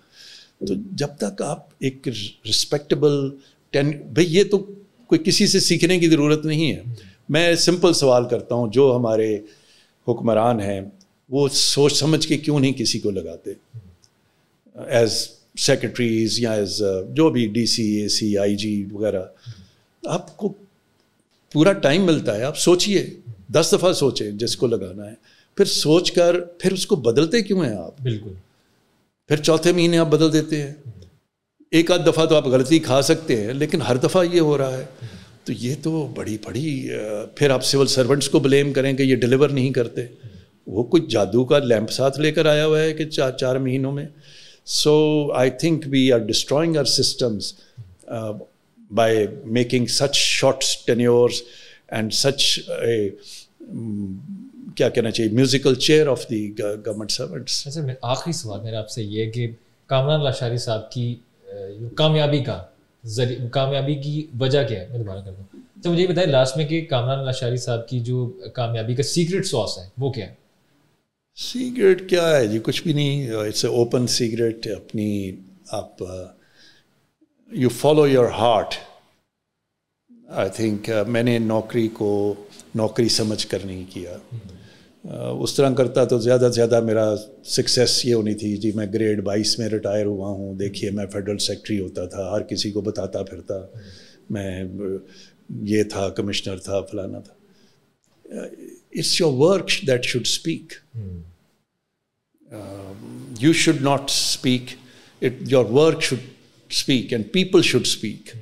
तो जब तक आप एक रिस्पेक्टेबल टेन भाई ये तो कोई किसी से सीखने की ज़रूरत नहीं है मैं सिंपल सवाल करता हूँ जो हमारे हुक्मरान हैं वो सोच समझ के क्यों नहीं किसी को लगाते एज सेक्रेटरीज या एज uh, जो भी डी सी ए सी आई जी वगैरह आपको पूरा टाइम मिलता है आप सोचिए दस दफ़ा सोचें जिसको लगाना है फिर सोच कर फिर उसको बदलते क्यों हैं आप बिल्कुल फिर चौथे महीने आप बदल देते हैं एक आध दफ़ा तो आप गलती खा सकते हैं लेकिन हर दफ़ा ये हो रहा है तो ये तो बड़ी बड़ी uh, फिर आप सिविल सर्वेंट्स को ब्लेम करें कि ये डिलीवर नहीं करते वो कुछ जादू का लैंप साथ लेकर आया हुआ है कि चार चार महीनों में so I think we are destroying our systems by making such short tenures and such a क्या कहना चाहिए musical chair of the government servants अच्छा आखिरी सवाल मेरा आपसे ये कि कामरान लाशारी साहब की uh, कामयाबी का कामयाबी की वजह क्या है मैं दोबारा कर दूँ तो मुझे बताइए लास्ट में कि कामरान लाशारी साहब की जो कामयाबी का सीक्रेट सॉस है वो क्या है सिगरेट क्या है जी कुछ भी नहीं इट्स ओपन सीगरेट अपनी आप you follow your heart I think मैंने नौकरी को नौकरी समझ कर नहीं किया uh, उस तरह करता तो ज़्यादा से ज़्यादा मेरा सक्सेस ये होनी थी जी मैं ग्रेड बाईस में रिटायर हुआ हूँ देखिए मैं फेडरल सेक्रेटरी होता था हर किसी को बताता फिरता मैं uh, ये था कमिश्नर था फलाना था it's your work that should speak Um, you should not speak. It, your work should speak and people should speak.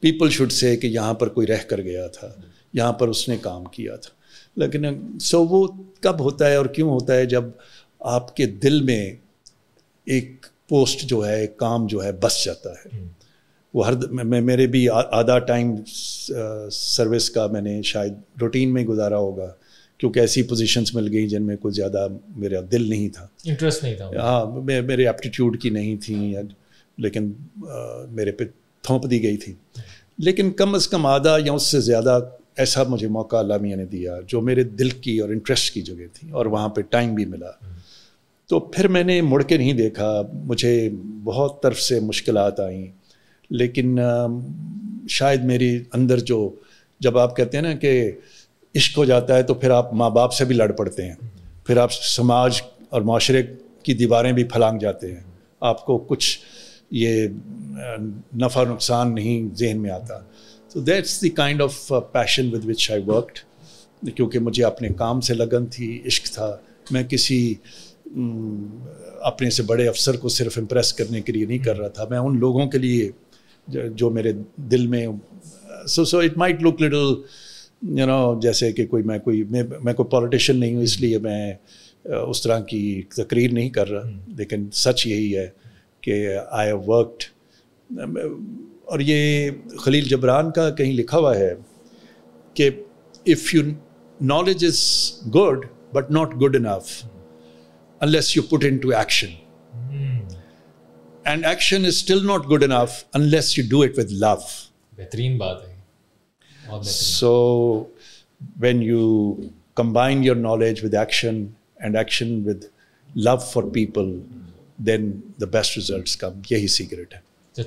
People should say कि यहाँ पर कोई रह कर गया था यहाँ पर उसने काम किया था लेकिन सो so वो कब होता है और क्यों होता है जब आपके दिल में एक पोस्ट जो है एक काम जो है बस जाता है वो हर मैं मेरे भी आधा टाइम सर्विस uh, का मैंने शायद रूटीन में गुजारा होगा क्योंकि ऐसी पोजीशंस मिल गई जिनमें कुछ ज़्यादा मेरा दिल नहीं था इंटरेस्ट नहीं था हाँ मे, मेरे एप्टीट्यूड की नहीं थी या लेकिन आ, मेरे पे थोप दी गई थी लेकिन कम अज़ कम आधा या उससे ज़्यादा ऐसा मुझे मौका अलामिया ने दिया जो मेरे दिल की और इंटरेस्ट की जगह थी और वहाँ पर टाइम भी मिला तो फिर मैंने मुड़ के नहीं देखा मुझे बहुत तरफ से मुश्किल आई लेकिन शायद मेरी अंदर जो जब आप कहते हैं ना कि इश्क हो जाता है तो फिर आप माँ बाप से भी लड़ पड़ते हैं फिर आप समाज और माशरे की दीवारें भी फलांग जाते हैं आपको कुछ ये नफ़ा नुकसान नहीं जहन में आता तो that's the kind of passion with which I worked क्योंकि मुझे अपने काम से लगन थी इश्क था मैं किसी अपने से बड़े अफसर को सिर्फ इम्प्रेस करने के लिए नहीं कर रहा था मैं उन लोगों के लिए जो मेरे दिल में so so it might look little you you know know, जैसे कि कोई मैं कोई मैं मैं कोई पॉलिटिशियन नहीं हूँ इसलिए मैं उस तरह की तकरीर नहीं कर रहा हम्म। लेकिन सच यही है कि आई हैव वर्कड और ये खलील जबरान का कहीं लिखा हुआ है कि if you knowledge is good but not good enough unless you put into action and action is still not good enough unless you do it with love बेहतरीन बात है So when you combine your knowledge with action and action with love for people, then the best results come. yahi secret है.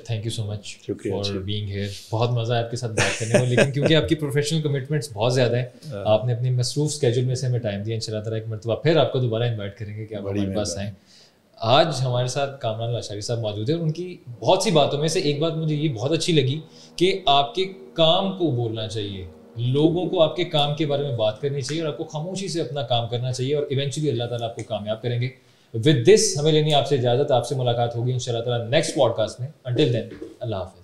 Thank you so much for being here बहुत मज़ा है आपके साथ बात करने में लेकिन क्योंकि आपकी प्रोफेशनल कमिटमेंट्स बहुत ज़्यादा है हाँ। आपने अपने मसरूफ स्केजूल में से हमें टाइम दिया इन एक मरतबा फिर आपको दोबारा इन्वाइट करेंगे कि आप हमारे पास आएँ आज हमारे साथ कामरान लाशारी साहब मौजूद है उनकी बहुत सी बातों में से एक बात मुझे ये बहुत अच्छी लगी कि आपके काम को बोलना चाहिए लोगों को आपके काम के बारे में बात करनी चाहिए और आपको खामोशी से अपना काम करना चाहिए और इवेंचुअली अल्लाह ताला आपको कामयाब करेंगे विद दिस हमें लेनी आपसे इजाजत आपसे मुलाकात होगी इन नेक्स्ट पॉडकास्ट में अंटिल देन अल्लाह हाफि